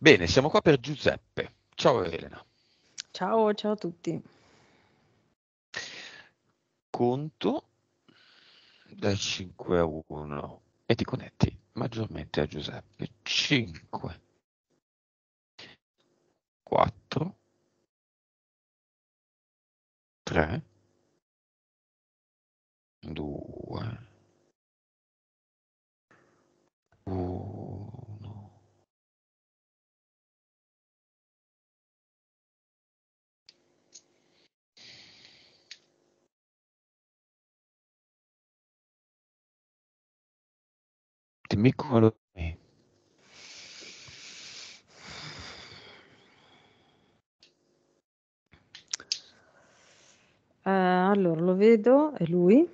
Bene, siamo qua per Giuseppe. Ciao Elena. Ciao, ciao a tutti. Conto da 5 a 1 e ti connetti maggiormente a Giuseppe. 5, 4, 3, 2, 1. piccolo. Eh, allora lo vedo, è lui,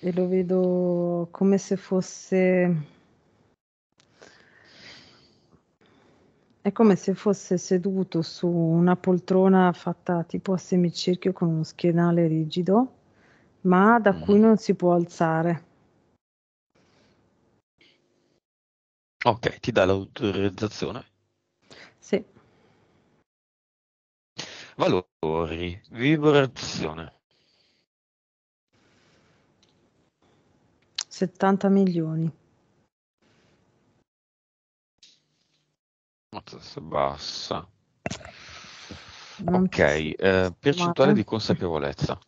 e lo vedo come se fosse... È come se fosse seduto su una poltrona fatta tipo a semicerchio con uno schienale rigido, ma da mm. cui non si può alzare. Ok, ti dà l'autorizzazione. Sì. Valori, vibrazione. 70 milioni. Mazza, bassa. Non ok, eh, percentuale di consapevolezza.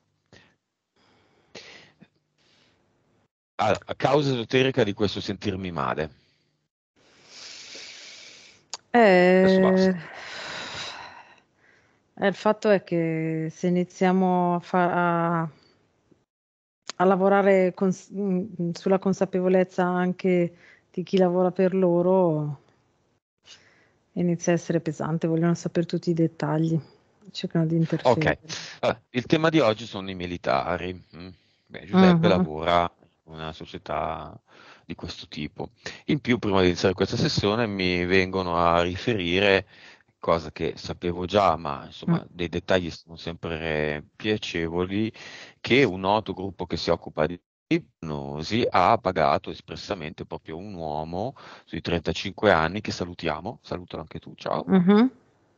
A causa esoterica di questo sentirmi male eh, eh, il fatto è che se iniziamo a, fa- a, a lavorare cons- mm, mm, sulla consapevolezza anche di chi lavora per loro, inizia a essere pesante, vogliono sapere tutti i dettagli, cercano di interferire. Ok, allora, il tema di oggi sono i militari. Mm. Beh, Giuseppe uh-huh. lavora in una società di questo tipo. In più, prima di iniziare questa sessione, mi vengono a riferire cosa che sapevo già, ma insomma mm. dei dettagli sono sempre piacevoli, che un noto gruppo che si occupa di ipnosi ha pagato espressamente proprio un uomo sui 35 anni che salutiamo, salutalo anche tu, ciao. Mm-hmm.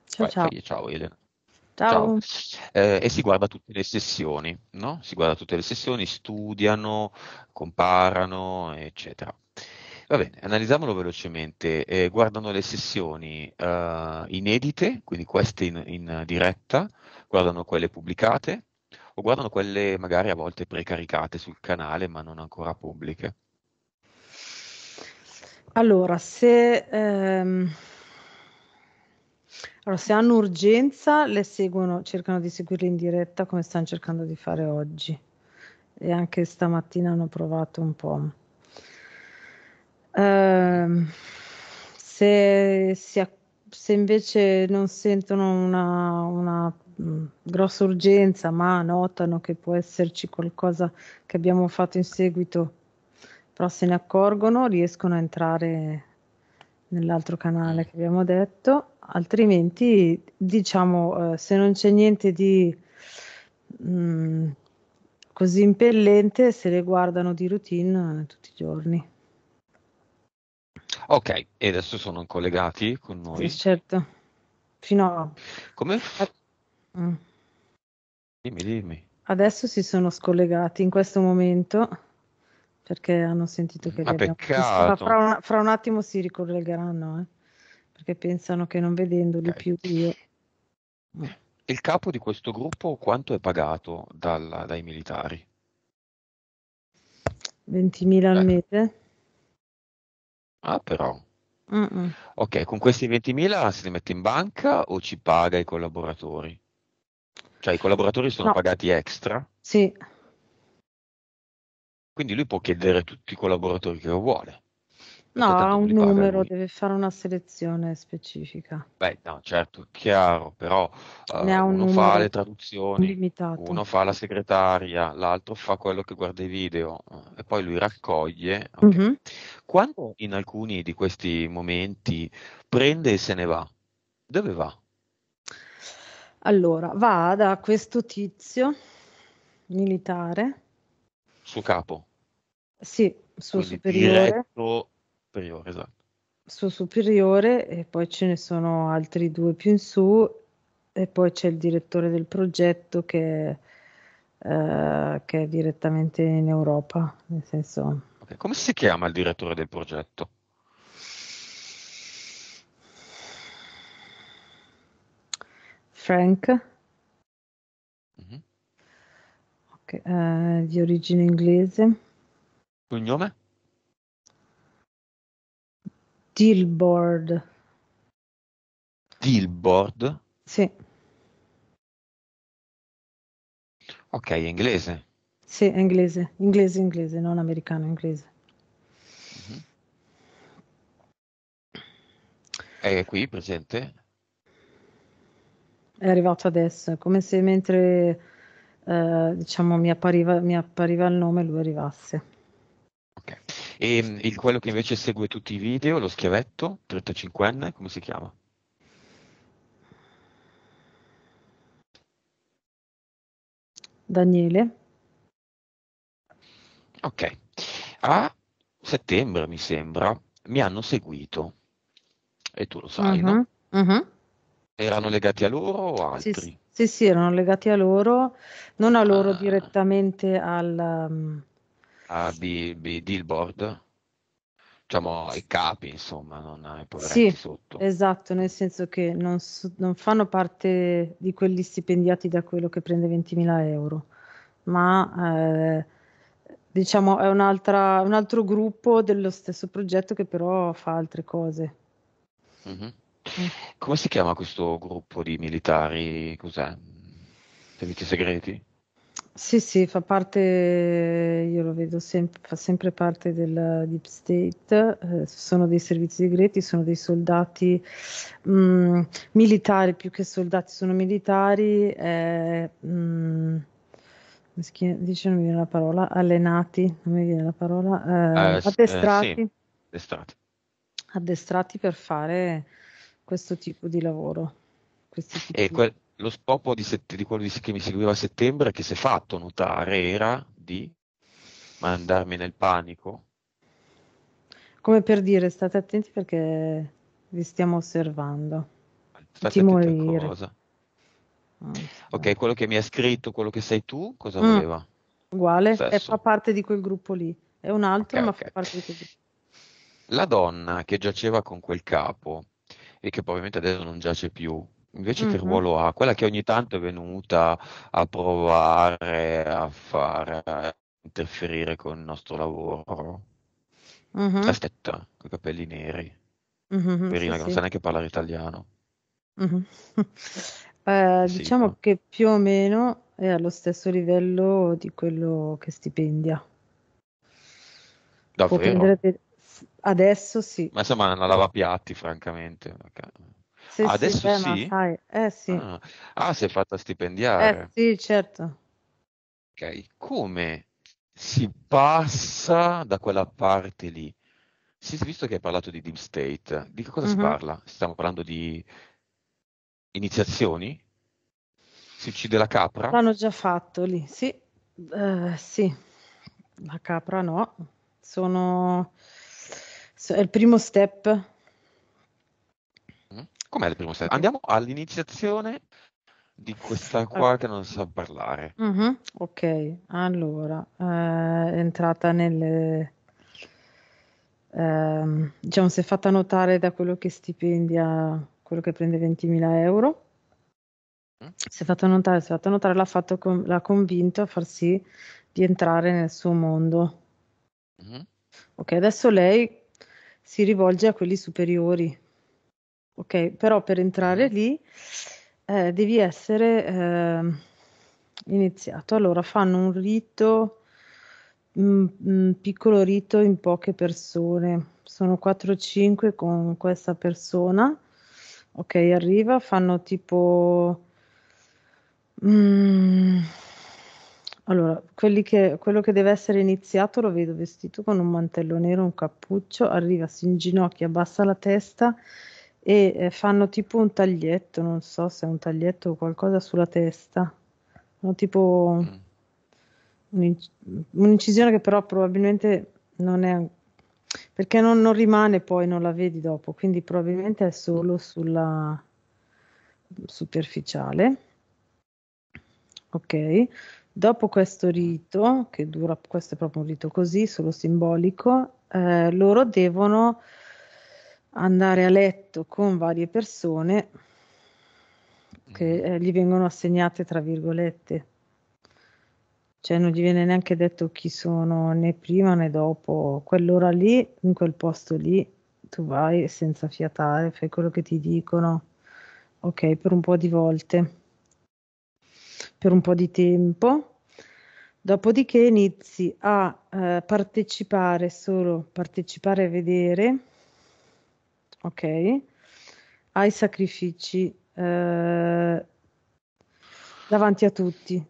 Ciao, Vai, ciao. Fai, ciao Elena. Ciao. Ciao. Eh, e si guarda tutte le sessioni, no? Si guarda tutte le sessioni, studiano, comparano, eccetera. Va bene, analizziamolo velocemente. Eh, guardano le sessioni eh, inedite, quindi queste in, in, diretta, guardano quelle pubblicate o guardano quelle magari a volte precaricate sul canale ma non ancora pubbliche. Allora, se... Ehm... Allora, se hanno urgenza, le seguono, cercano di seguirle in diretta come stanno cercando di fare oggi. E anche stamattina hanno provato un po'. Uh, se, si, se, invece non sentono una, una mm, grossa urgenza, ma notano che può esserci qualcosa che abbiamo fatto in seguito, però se ne accorgono, riescono a entrare nell'altro canale mm. che abbiamo detto, altrimenti diciamo eh, se non c'è niente di mh, mm, così impellente, se le guardano di routine eh, tutti i giorni. Ok, e adesso sono collegati con noi. Sì, certo. Fino a... Come? F- mm. Dimmi, dimmi. Adesso si sono scollegati in questo momento perché hanno sentito che... Ma peccato. Fra un, fra, un, attimo si ricollegheranno, eh? perché pensano che non vedendoli okay. più io... Eh, il capo di questo gruppo quanto è pagato dalla, dai militari? 20.000 al eh. mese. Ah, però. Mm-mm. Ok, con questi 20.000 se li mette in banca o ci paga i collaboratori? Cioè i collaboratori sono no. pagati extra? Sì. Quindi lui può chiedere tutti i collaboratori che vuole. No, ha un numero, deve fare una selezione specifica. Beh, no, certo, chiaro, però uh, un uno fa le traduzioni, limitato. uno fa la segretaria, l'altro fa quello che guarda i video eh, e poi lui raccoglie. Okay. Mm-hmm. Quando in alcuni di questi momenti prende e se ne va, dove va? Allora, va da questo tizio militare suo capo. Sì, suo Quindi superiore. Diretto superiore, esatto. Suo superiore e poi ce ne sono altri due più in su e poi c'è il direttore del progetto che, eh, che è direttamente in Europa, nel senso... Okay. Come si chiama il direttore del progetto? Frank? che eh, è di origine inglese. Cognome? Dilbord. Dilbord? Sì. Ok, inglese. Sì, è inglese, inglese, inglese, non americano, inglese. Mm-hmm. È qui presente? È arrivato adesso, come se mentre eh, diciamo, mi appariva, mi appariva il nome e lui arrivasse. Ok. E mm, il, quello che invece segue tutti i video, lo schiavetto, 35enne, come si chiama? Daniele. Ok, a settembre mi sembra mi hanno seguito e tu lo sai, uh-huh, no? Uh-huh. Erano legati a loro o altri? Sì, sì, sì erano legati a loro, non a loro ah. direttamente al... Um... A B, B, Billboard? diciamo ai capi, insomma, non ai poveretti sì, sotto. Esatto, nel senso che non, su, non, fanno parte di quelli stipendiati da quello che prende 20.000 euro, ma eh, diciamo è un altro gruppo dello stesso progetto che però fa altre cose. Mm-hmm. Come si chiama questo gruppo di militari? Cos'è? Servizi segreti? Sì, sì, fa parte, io lo vedo sempre, fa sempre parte del Deep State, eh, sono dei servizi segreti, sono dei soldati mh, mm, militari, più che soldati sono militari, eh, mh, mm, dice non mi viene la parola, allenati, non mi viene la parola, eh, eh, eh addestrati, sì, addestrati. Addestrati per fare questo tipo di lavoro. E quel, lo scopo di, set, di quello di, che mi seguiva a settembre, che si è fatto notare, era di mandarmi nel panico. Come per dire, state attenti perché vi stiamo osservando. State Timorire. a cosa. Ah, ok, quello che mi ha scritto, quello che sei tu, cosa mm. voleva? Uguale, è, fa parte di quel gruppo lì. È un altro, okay, ma okay. fa parte di quel gruppo. La donna che giaceva con quel capo e che probabilmente adesso non giace più. Invece mm-hmm. che ruolo ha? Quella che ogni tanto è venuta a provare a fare, eh, a interferire con il nostro lavoro. Mm-hmm. La stetta, con i capelli neri. Mm-hmm, Verina sì, che non sì. sa neanche parlare italiano. Mm-hmm. eh, sì, diciamo no? che più o meno è allo stesso livello di quello che stipendia. Davvero? Può prendere, Adesso sì. Ma insomma, una lavapiatti, francamente. Sì, ah, adesso sì? sì? Beh, eh, sì. Ah, ah, si è fatta eh, stipendiare. Eh, sì, certo. Ok, come si passa da quella parte lì? Sì, visto che hai parlato di Deep State, di che cosa mm-hmm. si parla? Stiamo parlando di iniziazioni? Si uccide la capra? L'hanno già fatto lì, sì. Uh, sì, la capra no. Sono è il primo step. Mm? Com'è il primo step? Andiamo all'iniziazione di questa qua che non sa parlare. Mm-hmm. Ok, allora, eh, è entrata nelle... Eh, diciamo, si è fatta notare da quello che stipendia, quello che prende 20.000 euro. Mm? Si è fatta notare, si è fatta notare, l'ha, fatto con, l'ha convinto a far sì di entrare nel suo mondo. Mm-hmm. Ok, adesso lei si rivolge a quelli superiori. Ok, però per entrare mm. lì eh, devi essere eh, iniziato. Allora fanno un rito, un, piccolo rito in poche persone, sono 4-5 con questa persona. Ok, arriva, fanno tipo... Mm, allora, che, quello che deve essere iniziato lo vedo vestito con un mantello nero, un cappuccio, arriva, si inginocchia, abbassa la testa e eh, fanno tipo un taglietto, non so se è un taglietto o qualcosa sulla testa, no, tipo mm. un'inc- un'incisione che però probabilmente non è, perché non, non, rimane poi, non la vedi dopo, quindi probabilmente è solo sulla superficiale. Ok, Dopo questo rito, che dura, questo è proprio un rito così, solo simbolico, eh, loro devono andare a letto con varie persone che mm. eh, gli vengono assegnate, tra virgolette. Cioè non gli viene neanche detto chi sono né prima né dopo. Quell'ora lì, in quel posto lì, tu vai senza fiatare, fai quello che ti dicono, ok, per un po' di volte per un po' di tempo, dopodiché inizi a eh, partecipare solo, partecipare e vedere, ok, ai sacrifici eh, davanti a tutti.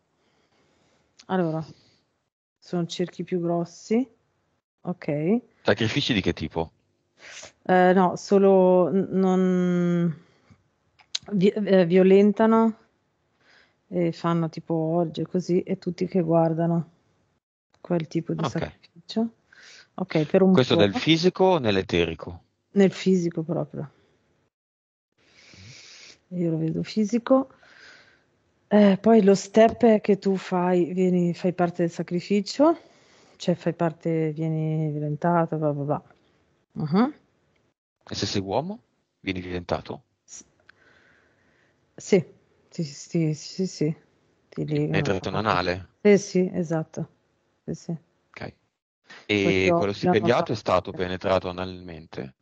Allora, sono cerchi più grossi, ok. Sacrifici di che tipo? Eh, no, solo non vi, eh, violentano e fanno tipo oggi così e tutti che guardano quel tipo di ah, okay. sacrificio. Ok, per un Questo po'. nel fisico o nell'eterico? Nel fisico proprio. Mm. Io lo vedo fisico. Eh, poi lo step che tu fai, vieni, fai parte del sacrificio, cioè fai parte, vieni violentato, bla bla bla. Uh-huh. E se sei uomo, vieni violentato? S- sì. Sì, sì, sì, sì, ti ligano. Idratone anale? Sì, sì, esatto. Sì, sì. Ok. E Questo quello stipendiato è stato penetrato analmente?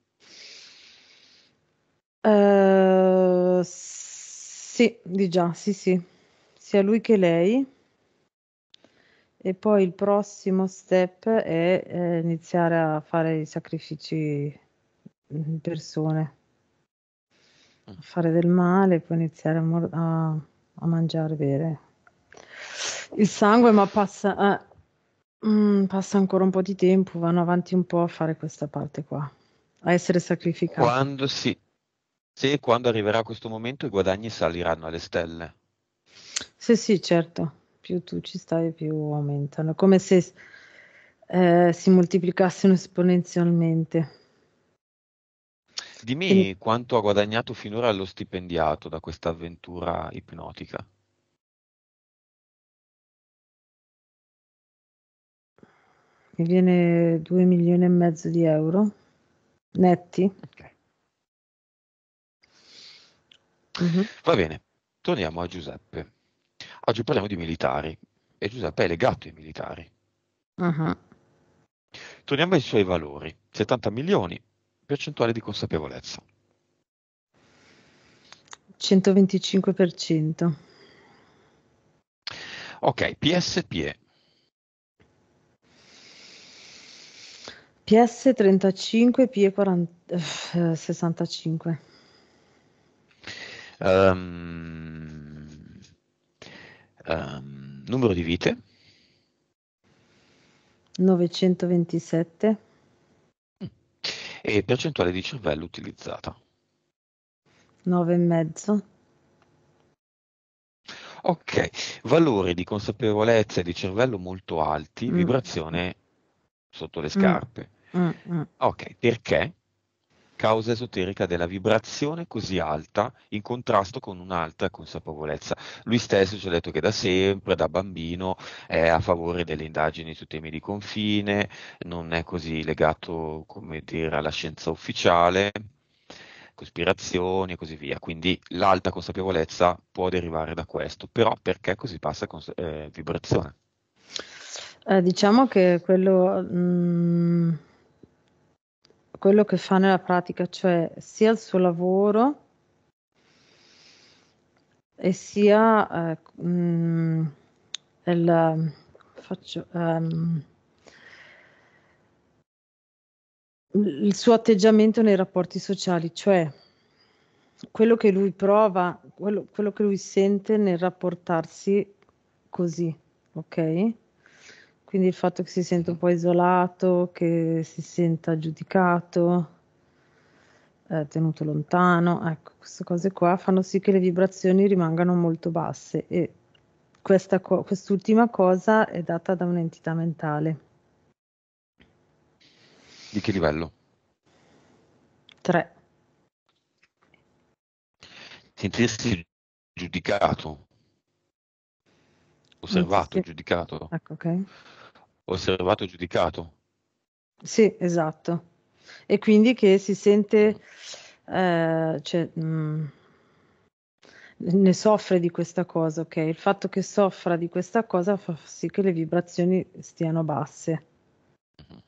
Uh, sì, di già, sì, sì. Sia lui che lei. E poi il prossimo step è eh, iniziare a fare i sacrifici in mm, persone a mm. fare del male, poi iniziare a, mor- a, a mangiare, bene. Il sangue, ma passa, eh, mh, mm, passa ancora un po' di tempo, vanno avanti un po' a fare questa parte qua, a essere sacrificati. Quando si, se quando arriverà questo momento i guadagni saliranno alle stelle. Sì, sì, certo, più tu ci stai più aumentano, come se eh, si moltiplicassero esponenzialmente. Dimmi quanto ha guadagnato finora lo stipendiato da questa avventura ipnotica. Mi viene 2 milioni e mezzo di euro netti. Okay. Uh-huh. Va bene, torniamo a Giuseppe. Oggi parliamo di militari e Giuseppe è legato ai militari. Uh-huh. Torniamo ai suoi valori, 70 milioni, percentuale di consapevolezza? 125%. Ok, PSPE. PS 35, PE 40, 65. Um, um, numero di vite? 927 e percentuale di cervello utilizzata. 9,5. Ok, valori di consapevolezza e di cervello molto alti, mm. vibrazione sotto le mm. scarpe. Mm. Mm. Ok, perché? causa esoterica della vibrazione così alta in contrasto con un'alta consapevolezza. Lui stesso ci ha detto che da sempre, da bambino, è a favore delle indagini su temi di confine, non è così legato, come dire, alla scienza ufficiale, cospirazioni e così via. Quindi l'alta consapevolezza può derivare da questo, però perché così passa cons- eh, vibrazione? Eh, diciamo che quello... Mh mm, quello che fa nella pratica, cioè sia il suo lavoro e sia eh, mh, mm, il, faccio, um, il suo atteggiamento nei rapporti sociali, cioè quello che lui prova, quello, quello che lui sente nel rapportarsi così, ok? Quindi il fatto che si sente un po' isolato, che si senta giudicato, eh, tenuto lontano, ecco, queste cose qua fanno sì che le vibrazioni rimangano molto basse e questa co- quest'ultima cosa è data da un'entità mentale. Di che livello? Tre. Sentirsi giudicato, osservato, sì. giudicato. Ecco, ok osservato e giudicato. Sì, esatto. E quindi che si sente, eh, cioè, mh, mm, ne soffre di questa cosa, ok? Il fatto che soffra di questa cosa fa sì che le vibrazioni stiano basse. Mm-hmm.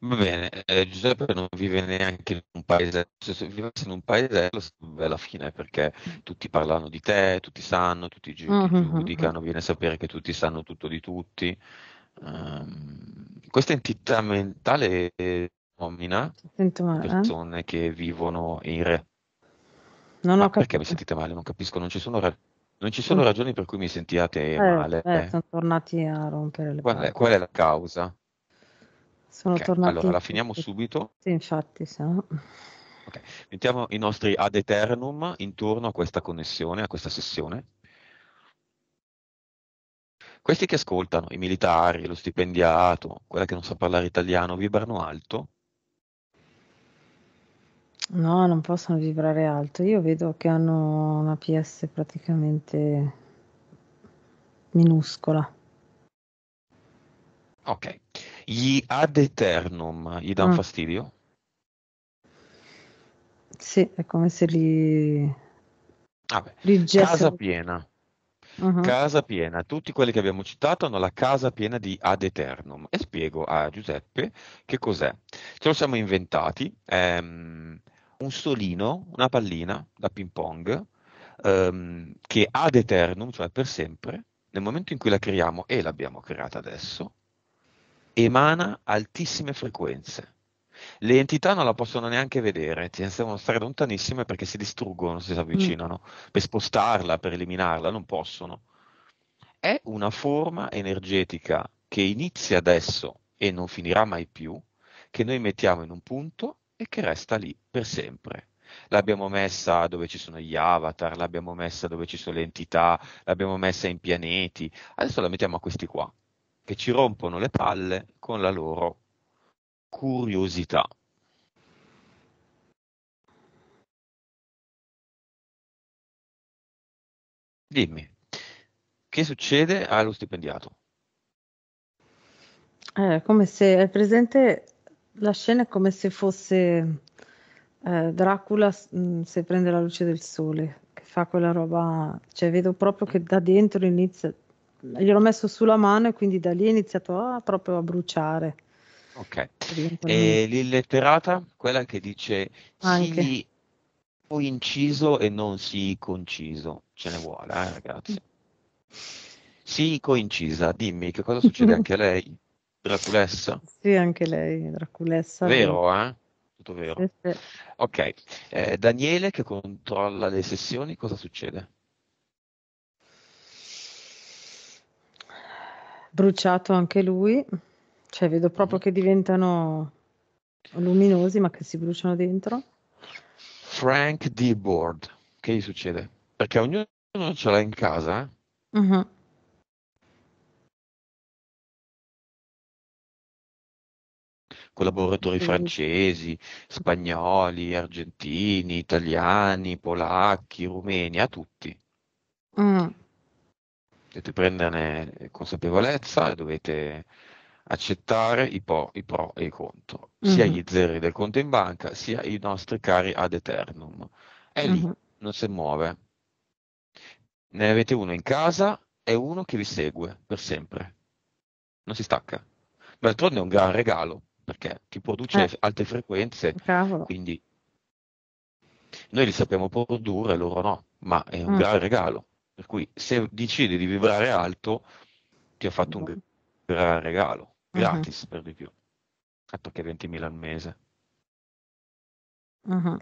Va bene, eh, Giuseppe non vive neanche in un paese, se vivesse in un paese è la fine perché tutti parlano di te, tutti sanno, tutti gi- mm-hmm. giudicano, mm-hmm. viene a sapere che tutti sanno tutto di tutti. Um, questa entità mentale nomina eh, eh, male, eh? persone eh? che vivono in re. Non cap- perché mi sentite male? Non capisco, non ci sono ragioni. Non ci sono mm. ragioni per cui mi sentiate eh, male. Eh, sono tornati a rompere le qual qual è la causa? Sono okay, tornati. Allora, la finiamo subito. Sì, infatti, se no. Okay. Mettiamo i nostri ad eternum intorno a questa connessione, a questa sessione. Questi che ascoltano, i militari, lo stipendiato, quella che non sa parlare italiano, vibrano alto? No, non possono vibrare alto. Io vedo che hanno una PS praticamente minuscola. Ok. Gli ad eternum gli danno ah. Mm. fastidio? Sì, è come se li... Vabbè, li Casa piena. Uh-huh. Casa piena, tutti quelli che abbiamo citato hanno la casa piena di ad eternum e spiego a Giuseppe che cos'è. Ce lo siamo inventati, ehm, un solino, una pallina da ping pong ehm, che ad eternum, cioè per sempre, nel momento in cui la creiamo e l'abbiamo creata adesso, emana altissime frequenze. Le entità non la possono neanche vedere, devono stare lontanissime perché si distruggono se si avvicinano. Mm. Per spostarla, per eliminarla, non possono. È una forma energetica che inizia adesso e non finirà mai più, che noi mettiamo in un punto e che resta lì per sempre. L'abbiamo messa dove ci sono gli avatar, l'abbiamo messa dove ci sono le entità, l'abbiamo messa in pianeti, adesso la mettiamo a questi qua che ci rompono le palle con la loro curiosità. Dimmi, che succede allo stipendiato? È eh, come se è presente la scena è come se fosse eh, Dracula mh, mm, se prende la luce del sole, che fa quella roba, cioè vedo proprio che da dentro inizia gliel'ho messo sulla mano e quindi da lì è iniziato a, proprio a bruciare. Ok. E l'illetterata, quella che dice Anche. sì o inciso e non sì conciso, ce ne vuole, eh, ragazzi. Sì, coincisa, dimmi che cosa succede anche a lei, Draculessa? Sì, anche lei, Draculessa. Vero, eh? Tutto vero. Sì, sì. Ok, eh, Daniele che controlla le sessioni, cosa succede? bruciato anche lui, cioè vedo proprio mm. che diventano luminosi ma che si bruciano dentro. Frank D. Board, che gli succede? Perché ognuno ce l'ha in casa. Eh? Uh-huh. collaboratori francesi, spagnoli, argentini, italiani, polacchi, rumeni, a tutti. Mm dovete prenderne eh, consapevolezza e dovete accettare i pro, i pro e i contro, mm-hmm. sia gli zeri del conto in banca, sia i nostri cari ad eternum. È mm-hmm. lì, non si muove. Ne avete uno in casa e uno che vi segue per sempre. Non si stacca. D'altronde è un gran regalo, perché ti produce eh. alte frequenze, Cavolo. quindi noi li sappiamo produrre, loro no, ma è un mm. gran regalo. Per cui se decidi di vibrare alto, ti ho fatto un gran regalo, mhm. gratis uh-huh. per di più, tanto che 20.000 al mese. Uh-huh.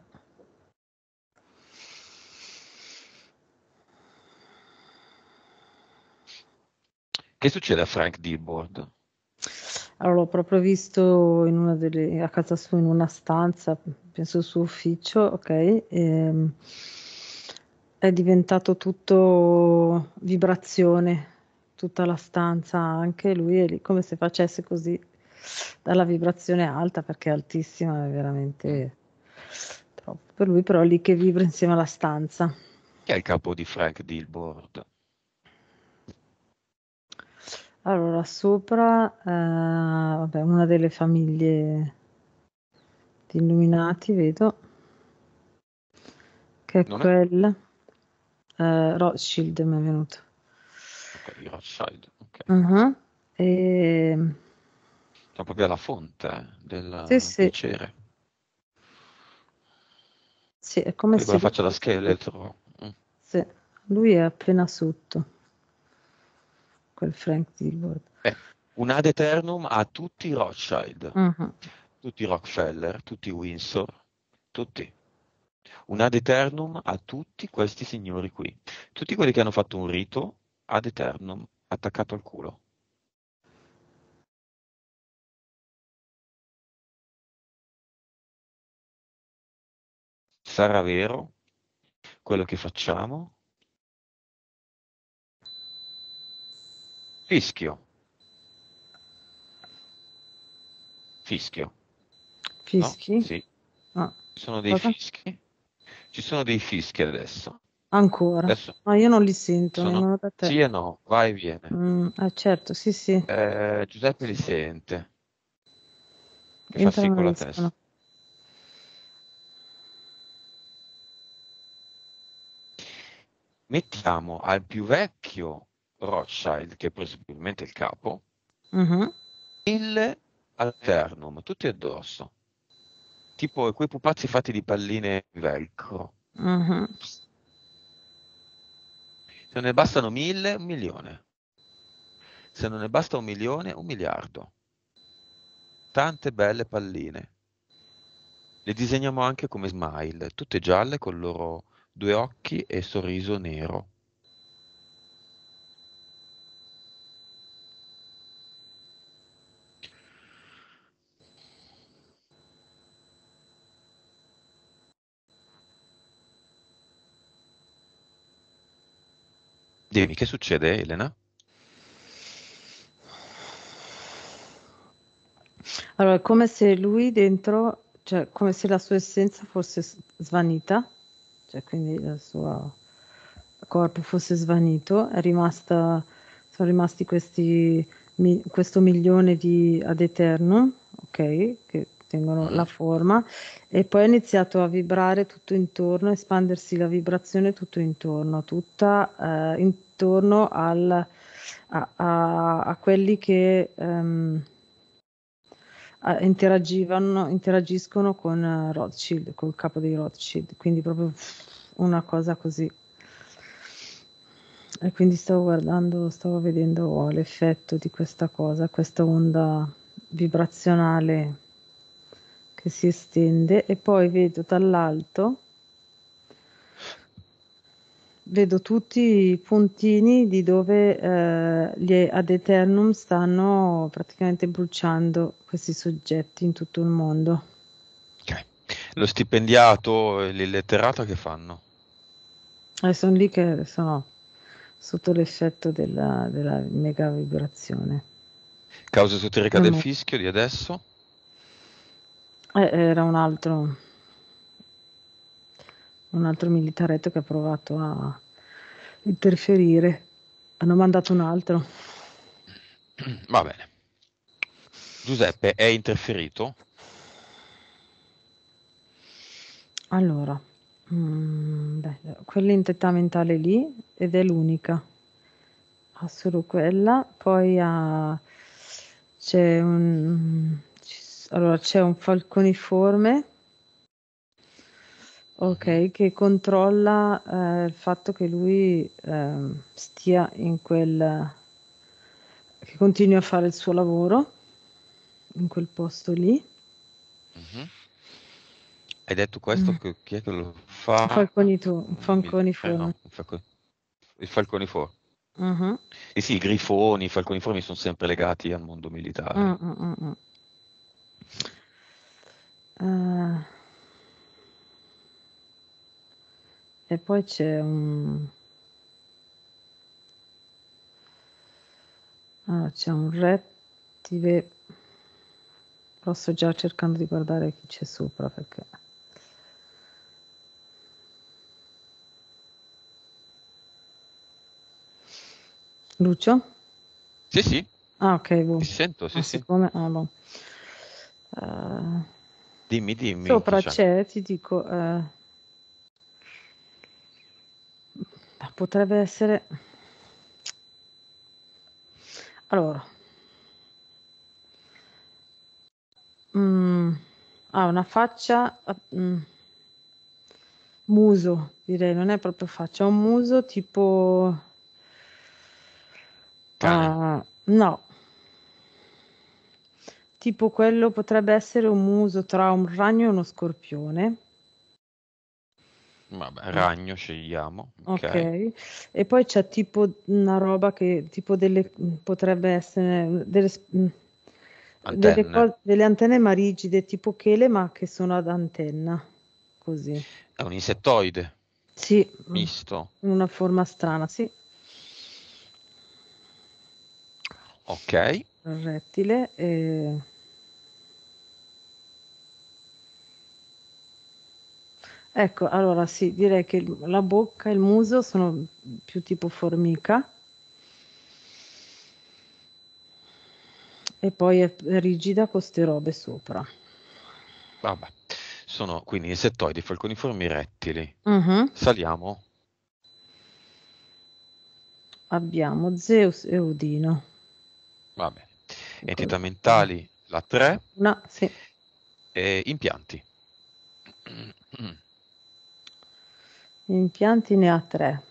Che succede a Frank Dilbord? Allora, l'ho proprio visto delle, a casa sua in una stanza, penso il suo ufficio, ok? E, ehm, è diventato tutto vibrazione, tutta la stanza anche, lui è lì come se facesse così dalla vibrazione alta perché è altissima, è veramente troppo per lui, però è lì che vibra insieme alla stanza. Chi è il capo di Frank Dilbord? Allora, sopra, eh, vabbè, una delle famiglie di illuminati, vedo, che è non quella. È eh, Rothschild mi è venuto. Okay, Rothschild, ok. Uh-huh. E... Ehm. È proprio alla fonte eh, del sì, sì. piacere. Sì, è come se... Si... faccia da scheletro. Mm. Sì, lui è appena sotto, quel Frank Dilbord. un ad eternum a tutti i Rothschild, uh-huh. tutti i Rockefeller, tutti i Windsor, tutti un ad eternum a tutti questi signori qui, tutti quelli che hanno fatto un rito ad eternum attaccato al culo. Sarà vero quello che facciamo? Fischio. Fischio. Fischi? No? Sì. Ah. Sono dei Cosa? fischi? Ci sono dei fischi adesso. Ancora? Adesso no, io non li sento. Sono... Sì e no, vai e viene. Mm, ah, certo, sì, sì. Eh, Giuseppe li sente. Che Entrano fa sì con la testa. Sono. Mettiamo al più vecchio Rothschild, che è presumibilmente il capo, uh-huh. il alternum, tutti addosso tipo quei pupazzi fatti di palline velcro. Mm-hmm. Se ne bastano mille, un milione. Se non ne basta un milione, un miliardo. Tante belle palline. Le disegniamo anche come smile, tutte gialle con loro due occhi e sorriso nero. Dimmi, che succede, Elena? Allora, è come se lui dentro, cioè come se la sua essenza fosse svanita, cioè quindi il suo corpo fosse svanito, rimasta, sono rimasti questi, mi, questo milione di ad eterno, ok, che tengono la mm. forma, e poi è iniziato a vibrare tutto intorno, espandersi la vibrazione tutto intorno, tutta eh, in, attorno al, a, a, a, quelli che um, a, interagivano, interagiscono con eh, Rothschild, col capo dei Rothschild, quindi proprio una cosa così. E quindi stavo guardando, stavo vedendo l'effetto di questa cosa, questa onda vibrazionale che si estende e poi vedo dall'alto vedo tutti i puntini di dove eh, gli ad eternum stanno praticamente bruciando questi soggetti in tutto il mondo. Okay. Lo stipendiato e l'illetterato che fanno? Eh, sono lì che sono sotto l'effetto della, della mega vibrazione. Causa esoterica mm. del fischio di adesso? Eh, era un altro un altro militaretto che ha provato a interferire. Hanno mandato un altro. Va bene. Giuseppe è interferito? Allora, mm, beh, quell'intetà mentale lì ed è l'unica. Ha solo quella, poi ha, c'è un mm, allora c'è un falconiforme Ok, che controlla eh, il fatto che lui eh, stia in quel... che continui a fare il suo lavoro in quel posto lì. Mm-hmm. Hai detto questo? Mm. Che, chi è che lo fa? falconi tu, un mm, falconiforme. Eh, no, un falcon... Il falconiforme. Mm-hmm. Uh-huh. sì, i grifoni, i falconiformi sono sempre legati al mondo militare. Uh, uh, uh, uh. E poi c'è un... Allora, ah, c'è un rettile... Però sto già cercando di guardare chi c'è sopra perché... Lucio? Sì, sì. Ah, ok. Boh. sento, sì, ah, sì. Siccome... Ah, boh. uh... Dimmi, dimmi. Sopra c'è, ti dico... Uh Ah, potrebbe essere... Allora... Mm, ha una faccia... Ah, mm, muso, direi, non è proprio faccia, un muso tipo... Uh, no. Tipo quello potrebbe essere un muso tra un ragno e uno scorpione Vabbè, ragno scegliamo. Okay. ok. E poi c'è tipo una roba che tipo delle potrebbe essere delle, antenne. delle, mm, delle antenne ma rigide, tipo chele, ma che sono ad antenna. Così. È un insettoide. Sì. Misto. In una forma strana, sì. Ok. Un rettile. E eh, Ecco, allora sì, direi che la bocca e il muso sono più tipo formica. E poi è rigida con queste robe sopra. Vabbè, sono quindi insettoidi, falconiformi, rettili. Mhm. Saliamo. Abbiamo Zeus e Udino. Va bene. Entità mentali, la 3 No, sì. e impianti. Mm. Impianti ne ha tre.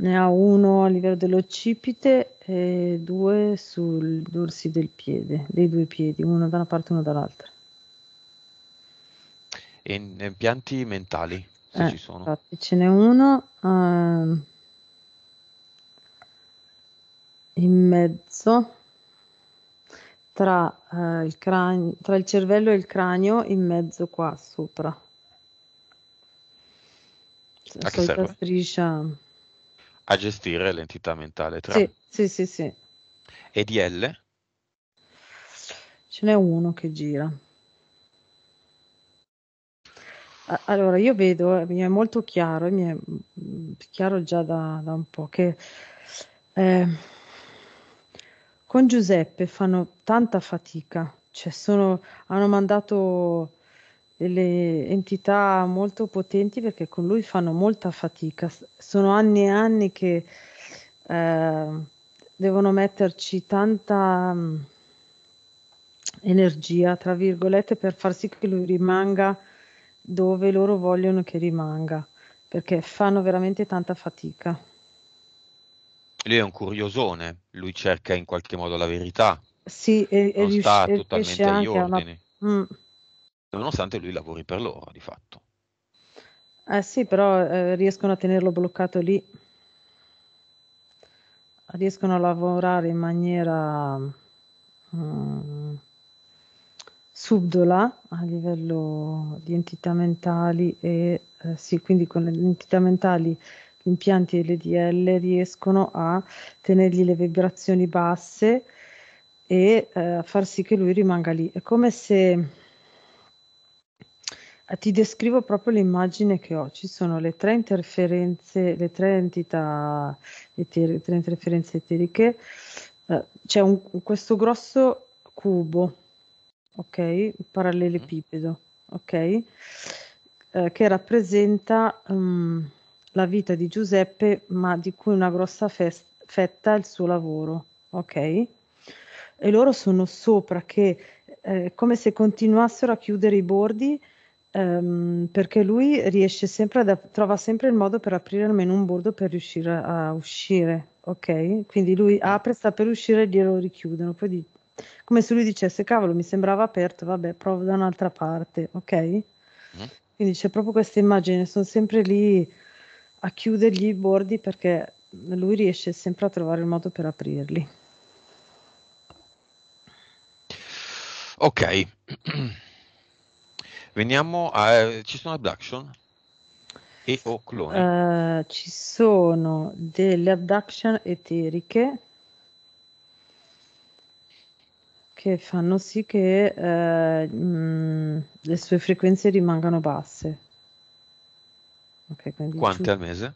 Ne ha uno a livello dell'occipite e due sul dorsi del piede, dei due piedi, uno da una parte e uno dall'altra. E in impianti mentali, se eh, ci sono. Infatti ce n'è uno uh, in mezzo tra, uh, il cranio, tra il cervello e il cranio, in mezzo qua sopra a che serve? striscia. A gestire l'entità mentale 3. Sì, sì, sì, sì. E di L? Ce n'è uno che gira. Allora, io vedo, eh, mi è molto chiaro, mi è mm, chiaro già da, da un po' che eh, con Giuseppe fanno tanta fatica, cioè sono, hanno mandato delle entità molto potenti perché con lui fanno molta fatica. Sono anni e anni che eh, devono metterci tanta mh, mm, energia, tra virgolette, per far sì che lui rimanga dove loro vogliono che rimanga, perché fanno veramente tanta fatica. Lui è un curiosone, lui cerca in qualche modo la verità. Sì, e, non e sta riusc- totalmente agli ordini. Una... Mm nonostante lui lavori per loro di fatto. Eh sì, però eh, riescono a tenerlo bloccato lì, riescono a lavorare in maniera mm, subdola a livello di entità mentali e eh, sì, quindi con le entità mentali gli impianti LDL riescono a tenergli le vibrazioni basse e eh, a far sì che lui rimanga lì. È come se ti descrivo proprio l'immagine che ho, ci sono le tre interferenze, le tre entità, etere, le tre interferenze eteriche, eh, c'è un, questo grosso cubo, ok, parallelepipedo, ok, eh, che rappresenta um, la vita di Giuseppe, ma di cui una grossa fest- fetta è il suo lavoro, ok? E loro sono sopra che, eh, come se continuassero a chiudere i bordi, ehm, perché lui riesce sempre ad, ap- trova sempre il modo per aprire almeno un bordo per riuscire a uscire, ok? Quindi lui apre, sta per uscire e glielo richiudono, poi di- come se lui dicesse cavolo mi sembrava aperto, vabbè provo da un'altra parte, ok? Mm. Quindi c'è proprio questa immagine, sono sempre lì a chiudergli i bordi perché lui riesce sempre a trovare il modo per aprirli. Ok. Veniamo a... ci sono abduction? E o clone? Uh, ci sono delle abduction eteriche che fanno sì che uh, eh, mh, mm, le sue frequenze rimangano basse. Okay, Quante ci... al mese?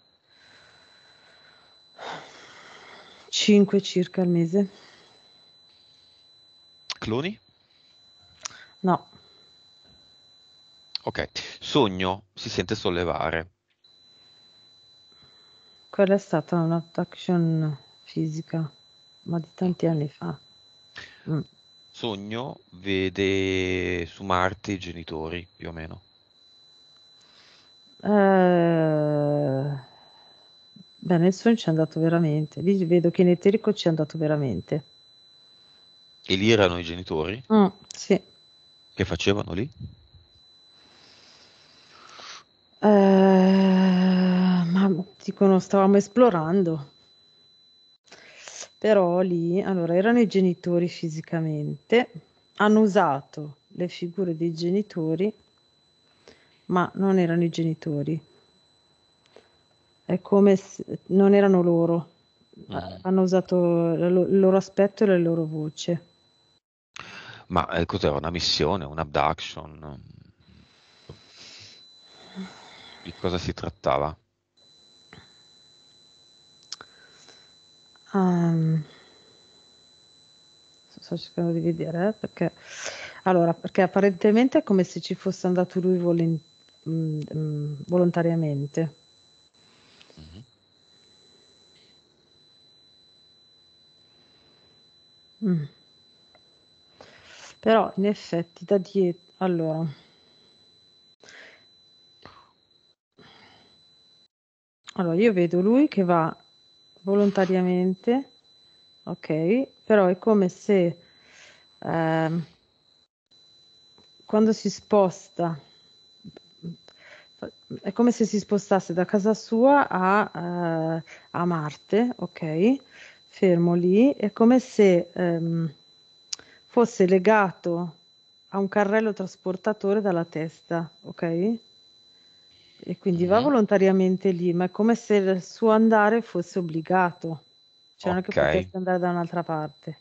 5 circa al mese. Cloni? No. Ok, sogno si sente sollevare. Quella è stata un'action fisica, ma di tanti anni fa. Mm. Sogno vede su Marte i genitori, più o meno. Eh... Beh, nel sogno ci è andato veramente. Lì vedo che in eterico ci è andato veramente. E lì erano i genitori? Mm, sì. Che facevano lì? dico, stavamo esplorando. Però lì, allora, erano i genitori fisicamente, hanno usato le figure dei genitori, ma non erano i genitori. È come se non erano loro, eh. hanno usato il loro aspetto e la loro voce. Ma eh, cos'era una missione, un abduction? Di cosa si trattava? Um, sto cercando di vedere eh, perché allora perché apparentemente è come se ci fosse andato lui volen- mh, mm, mh, mm, volontariamente mm-hmm. Mm. Però in effetti da dietro, allora, allora io vedo lui che va volontariamente, ok, però è come se eh, quando si sposta, è come se si spostasse da casa sua a, eh, a Marte, ok, fermo lì, è come se ehm, fosse legato a un carrello trasportatore dalla testa, ok? e quindi va mm-hmm. volontariamente lì, ma è come se il suo andare fosse obbligato, cioè okay. non è che potesse andare da un'altra parte.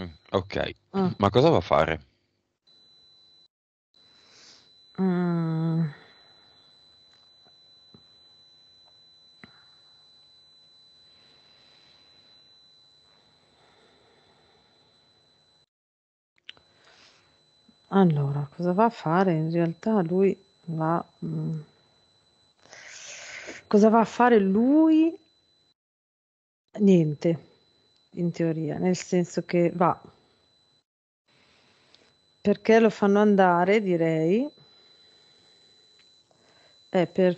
Mm, ok, ah. ma cosa va a fare? Mm. Allora, cosa va a fare? In realtà lui va, mh. Mm. cosa va a fare lui? Niente, in teoria, nel senso che va. Perché lo fanno andare, direi, è per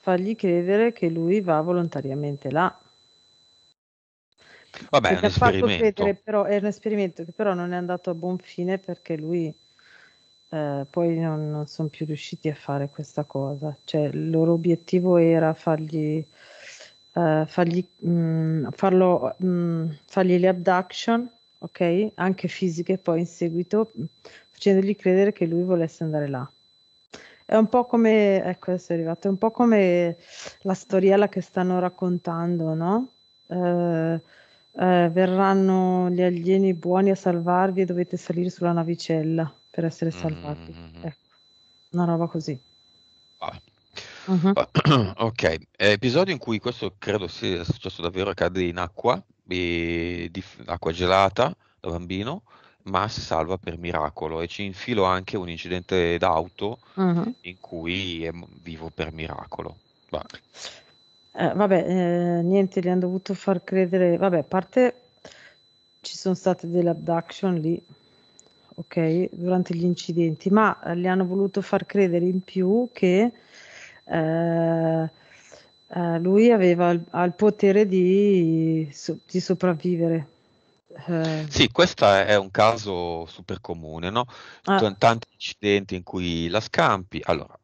fargli credere che lui va volontariamente là. Vabbè, è un esperimento. Credere, però, è un esperimento che però non è andato a buon fine perché lui eh, poi non, non sono più riusciti a fare questa cosa. Cioè, il loro obiettivo era fargli, eh, fargli, mh, mm, farlo, mh, mm, fargli le abduction, ok? Anche fisiche, poi in seguito, facendogli credere che lui volesse andare là. È un po' come, ecco adesso è arrivato, è un po' come la storiella che stanno raccontando, no? Eh, eh verranno gli alieni buoni a salvarvi e dovete salire sulla navicella per essere mm-hmm, salvati. Mm. Ecco, una roba così. Ah. Uh-huh. Ok, eh, episodio in cui questo credo sia successo davvero, cade in acqua, e, di, acqua gelata da bambino, ma si salva per miracolo e ci infilo anche un incidente d'auto uh-huh. in cui è vivo per miracolo. Va. Eh, vabbè, eh, niente, li hanno dovuto far credere, vabbè, a parte ci sono state delle abduction lì, okay, durante gli incidenti, ma gli eh, hanno voluto far credere in più che eh, eh, lui aveva il, il potere di, di sopravvivere. Eh. Sì, questo è un caso super comune, no? Ah. tanti incidenti in cui la scampi. Allora,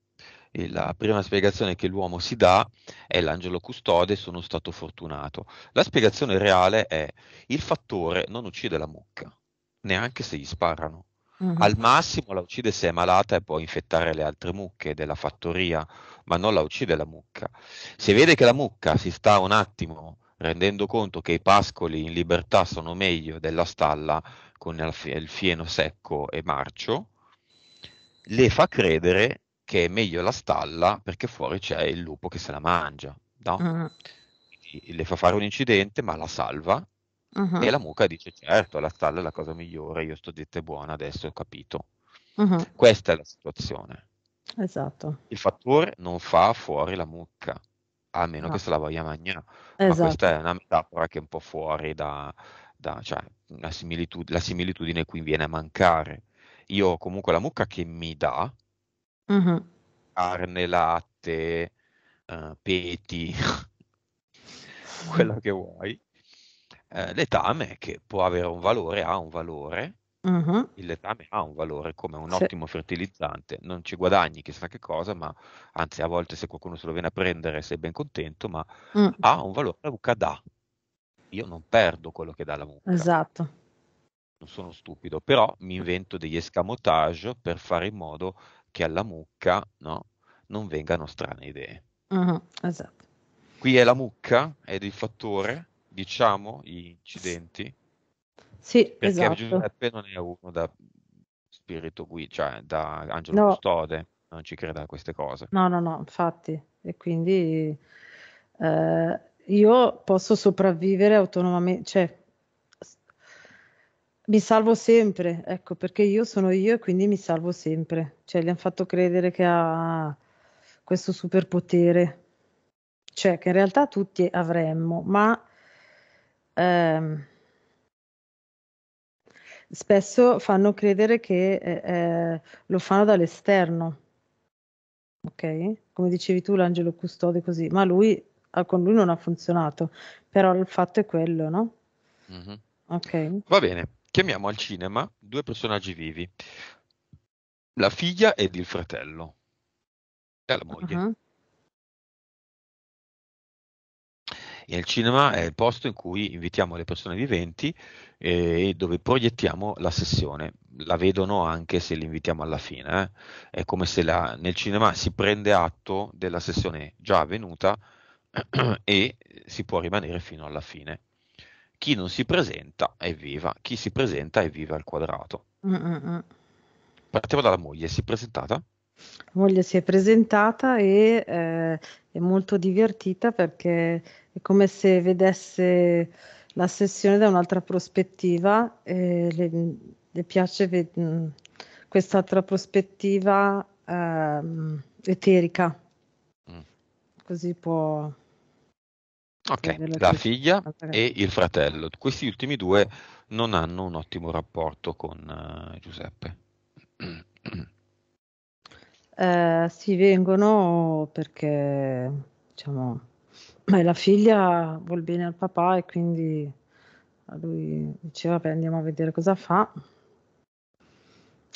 la prima spiegazione che l'uomo si dà è l'angelo custode, sono stato fortunato. La spiegazione reale è il fattore non uccide la mucca neanche se gli sparano. Mm-hmm. Al massimo la uccide se è malata e può infettare le altre mucche della fattoria, ma non la uccide la mucca. Se vede che la mucca si sta un attimo rendendo conto che i pascoli in libertà sono meglio della stalla con il fieno secco e marcio, le fa credere che è meglio la stalla perché fuori c'è il lupo che se la mangia. No? Mm-hmm. Le fa fare un incidente, ma la salva Uh-huh. E la mucca dice: Certo, la stalla è la cosa migliore, io sto detta buona, adesso ho capito. Uh-huh. Questa è la situazione. Esatto. Il fattore non fa fuori la mucca, a meno no. che se la voglia mangiare. Esatto. Ma questa è una metafora che è un po' fuori da, da cioè, la, similitud- la similitudine qui viene a mancare. Io ho comunque la mucca che mi dà uh-huh. carne, latte, uh, peti, quello mm. che vuoi eh, letame che può avere un valore, ha un valore, uh-huh. il letame ha un valore come un sì. ottimo fertilizzante, non ci guadagni chissà che cosa, ma anzi a volte se qualcuno se lo viene a prendere sei ben contento, ma mm. ha un valore, la mucca dà, io non perdo quello che dà la mucca. Esatto. Non sono stupido, però mi invento degli escamotage per fare in modo che alla mucca no, non vengano strane idee. Uh-huh, esatto. Qui è la mucca, è il fattore, diciamo gli incidenti. Sì, perché esatto. Giuseppe non è uno da spirito guida, cioè da angelo no. custode, non ci creda a queste cose. No, no, no, infatti. E quindi eh, io posso sopravvivere autonomamente, cioè mi salvo sempre, ecco, perché io sono io e quindi mi salvo sempre. Cioè, gli hanno fatto credere che ha questo superpotere, cioè che in realtà tutti avremmo, ma ehm, spesso fanno credere che eh, eh, lo fanno dall'esterno. Ok? Come dicevi tu, l'angelo custode così, ma lui con lui non ha funzionato, però il fatto è quello, no? Mm-hmm. Ok. Va bene, chiamiamo al cinema due personaggi vivi, la figlia ed il fratello, e la moglie. Uh-huh. E il cinema è il posto in cui invitiamo le persone viventi eh, e dove proiettiamo la sessione. La vedono anche se li invitiamo alla fine. Eh? È come se la, nel cinema si prende atto della sessione già avvenuta e si può rimanere fino alla fine. Chi non si presenta è viva, chi si presenta è viva al quadrato. Mm-mm. Partiamo dalla moglie, si è presentata? La moglie si è presentata e eh, è molto divertita perché è come se vedesse la sessione da un'altra prospettiva e le, le piace ved- mm, quest'altra prospettiva ehm, eterica. Mm. Così può... Ok, la figlia e il fratello. Questi ultimi due non hanno un ottimo rapporto con uh, Giuseppe. Eh, si vengono perché diciamo Beh, la figlia vuol bene al papà e quindi a lui dice vabbè, andiamo a vedere cosa fa.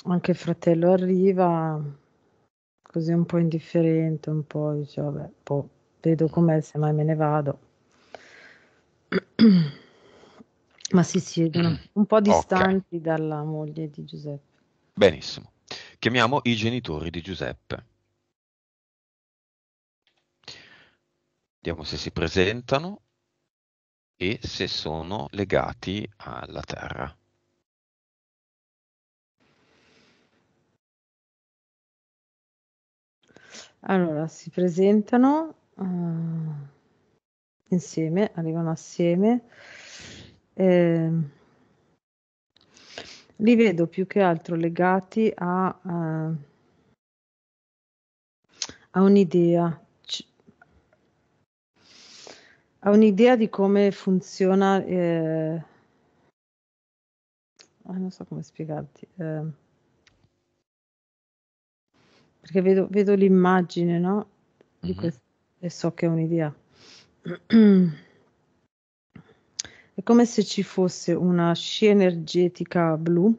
Anche il fratello arriva, così un po' indifferente, un po' dice, vabbè, boh, vedo com'è, se mai me ne vado. Ma si siedono mm. un po' distanti okay. dalla moglie di Giuseppe. Benissimo. Chiamiamo i genitori di Giuseppe. vediamo se si presentano e se sono legati alla Terra. Allora, si presentano uh, insieme, arrivano assieme. Eh, li vedo più che altro legati a, uh, a un'idea ha un'idea di come funziona, eh... ah, non so come spiegarti, eh... perché vedo, vedo, l'immagine, no? Di mm-hmm. e so che è un'idea. è come se ci fosse una scia energetica blu,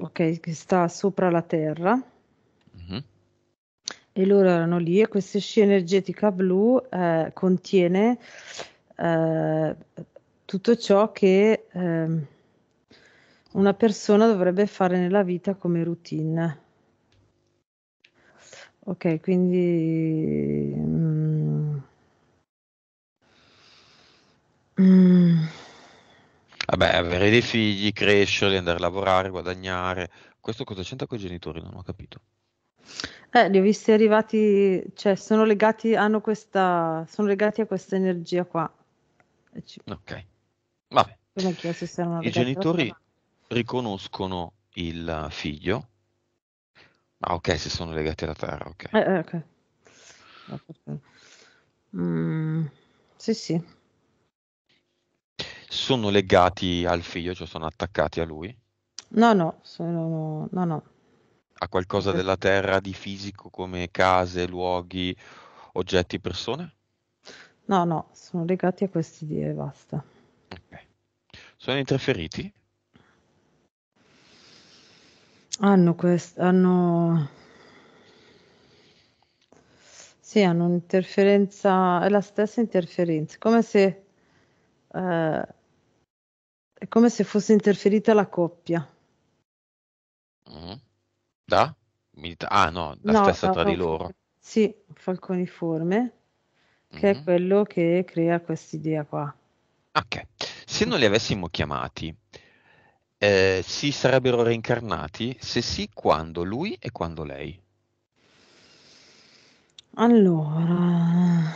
ok, che sta sopra la Terra e loro erano lì e questa scia energetica blu eh, contiene eh, tutto ciò che eh, una persona dovrebbe fare nella vita come routine. Ok, quindi... Mm, mm, Vabbè, avere dei figli, crescere, andare a lavorare, guadagnare. Questo cosa c'entra con i genitori? Non ho capito. Eh, li ho visti arrivati, cioè sono legati, hanno questa, sono legati a questa energia qua. Ci... Ok, vabbè. I genitori riconoscono il figlio. Ah, ok, se sono legati alla terra, ok. Eh, eh, okay. Mm, sì, sì. Sono legati al figlio, cioè sono attaccati a lui? No, no, sono... no, no a qualcosa della Terra di fisico come case, luoghi, oggetti, persone? No, no, sono legati a queste idee, basta. Okay. Sono interferiti? Hanno questo, hanno... Sì, hanno un'interferenza, è la stessa interferenza, come se... Eh, è come se fosse interferita la coppia. Uh-huh. Da? Milita- ah no, la no, stessa tra di loro. Sì, falconiforme, che mm-hmm. è mhm. quello che crea questa idea qua. Ok, se non li avessimo chiamati, eh, si sarebbero reincarnati? Se sì, quando lui e quando lei? Allora,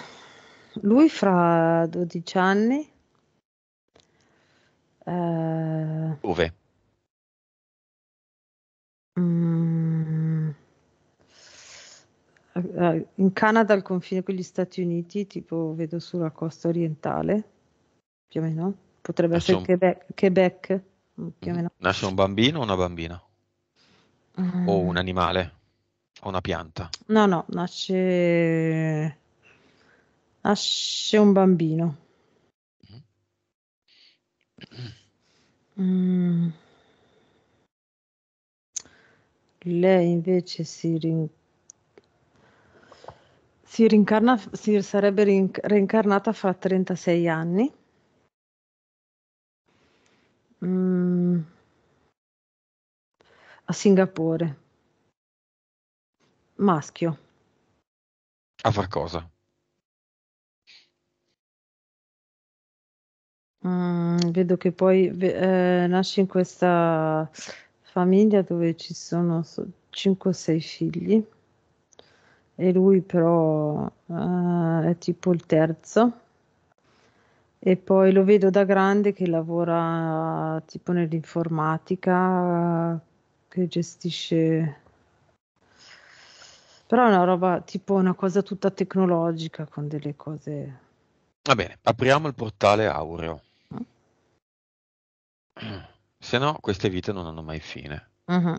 lui fra 12 anni. Eh, Dove? Mm. Eh, eh, in Canada al confine con gli Stati Uniti, tipo vedo sulla costa orientale, più o meno. Potrebbe Nasce essere il un Quebec Quebec, mm, più o mm. meno. nasce un bambino o una bambina? O un animale? O una pianta? No, no, nasce nasce un bambino. Mh. Mh lei invece si, rin- si rincarna, si sarebbe rin- reincarnata fra 36 anni. Mm. A Singapore. Maschio. A far cosa? Mm, vedo che poi eh, nasce in questa famiglia dove ci sono 5-6 figli e lui però uh, è tipo il terzo e poi lo vedo da grande che lavora tipo nell'informatica che gestisce però è una roba tipo una cosa tutta tecnologica con delle cose va bene apriamo il portale aureo mm. mm se no queste vite non hanno mai fine. Uh-huh.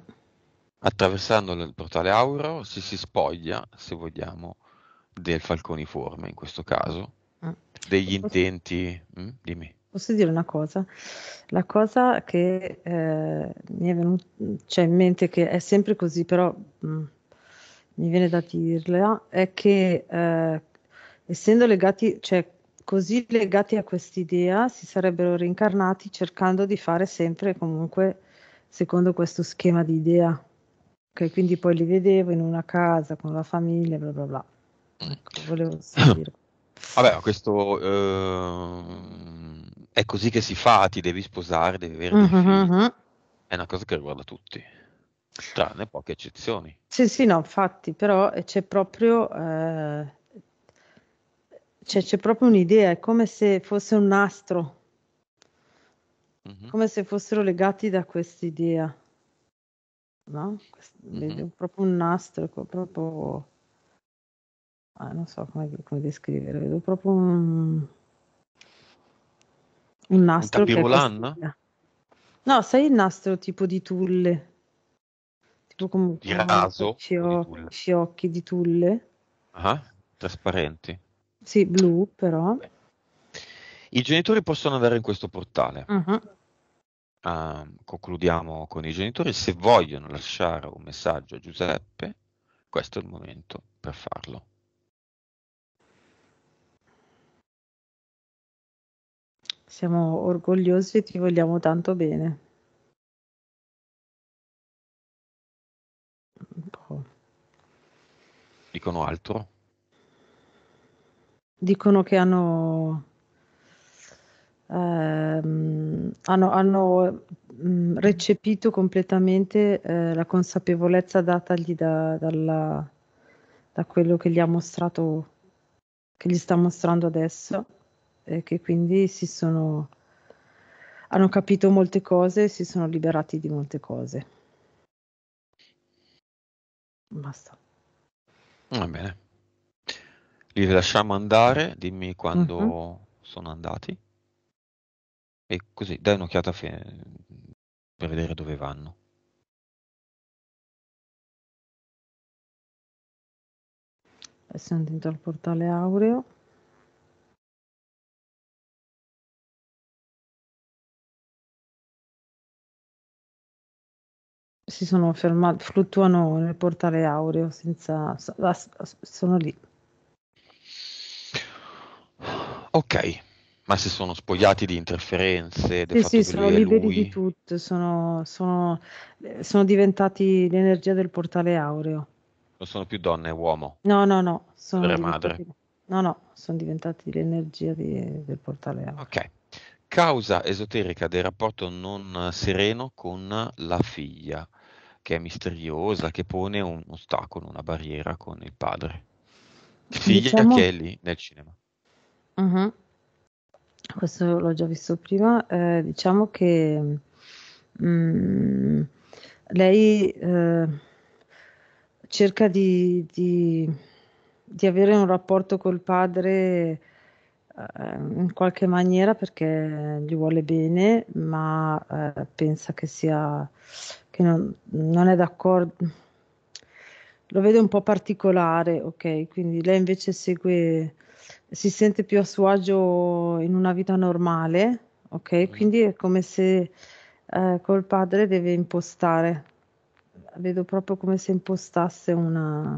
Attraversando il portale Auro si si spoglia, se vogliamo, del falconiforme in questo caso, uh-huh. degli posso... intenti, mm? dimmi. Posso dire una cosa? La cosa che eh, mi è venuta cioè, in mente, che è sempre così, però mh, mm, mi viene da dirla, è che eh, essendo legati, cioè così legati a quest'idea si sarebbero rincarnati cercando di fare sempre comunque secondo questo schema di idea. Okay, quindi poi li vedevo in una casa con la famiglia, bla bla bla. Ecco, volevo sapere. Vabbè, questo eh, è così che si fa, ti devi sposare, devi avere mm-hmm, mm-hmm. È una cosa che riguarda tutti, tranne poche eccezioni. Sì, sì, no, infatti, però eh, c'è proprio eh, cioè, c'è proprio un'idea, è come se fosse un nastro, mm-hmm. come se fossero legati da quest'idea. No? Mm-hmm. proprio un nastro, proprio... Ah, non so come, come descrivere, vedo proprio un, un nastro. tipo che No, sai il nastro tipo di tulle? Tipo come... Di raso? Sciocchi di, di tulle. Ah, trasparenti. Sì, blu però. I genitori possono andare in questo portale. Uh-huh. Uh, concludiamo con i genitori. Se vogliono lasciare un messaggio a Giuseppe, questo è il momento per farlo. Siamo orgogliosi e ti vogliamo tanto bene. Dicono altro? dicono che hanno, ehm, hanno, hanno mm, recepito completamente eh, la consapevolezza datagli da, dalla, da quello che gli ha mostrato, che gli sta mostrando adesso, e che quindi si sono, hanno capito molte cose e si sono liberati di molte cose. Basta. Va bene. Li lasciamo andare, dimmi quando mm-hmm. sono andati. E così dai un'occhiata fe- per vedere dove vanno. Siamo dentro il portale aureo. si sono fermati, fluttuano nel portale aureo senza, sono lì. Ok, ma si sono spogliati di interferenze. Del sì, sì, sono liberi lui. di tutto, sono, sono, eh, sono, diventati l'energia del portale aureo. Non sono più donne e uomo. No, no, no. Sono madre, madre. No, no, sono diventati l'energia di, del portale aureo. Ok. Causa esoterica del rapporto non sereno con la figlia, che è misteriosa, che pone un ostacolo, una barriera con il padre. Figlia diciamo... che è lì nel cinema Mh-mh. Questo l'ho già visto prima. Ehm, diciamo che, mhmm, lei, ehm, cerca di di di avere un rapporto col padre, ehm, in qualche maniera perché gli vuole bene, ma, ehm, pensa che sia che non non è d'accordo. lo vede un po' particolare, ok? quindi lei invece segue si sente più a suo agio in una vita normale, ok? Mm. Quindi è come se eh, col padre deve impostare. Vedo proprio come se impostasse una,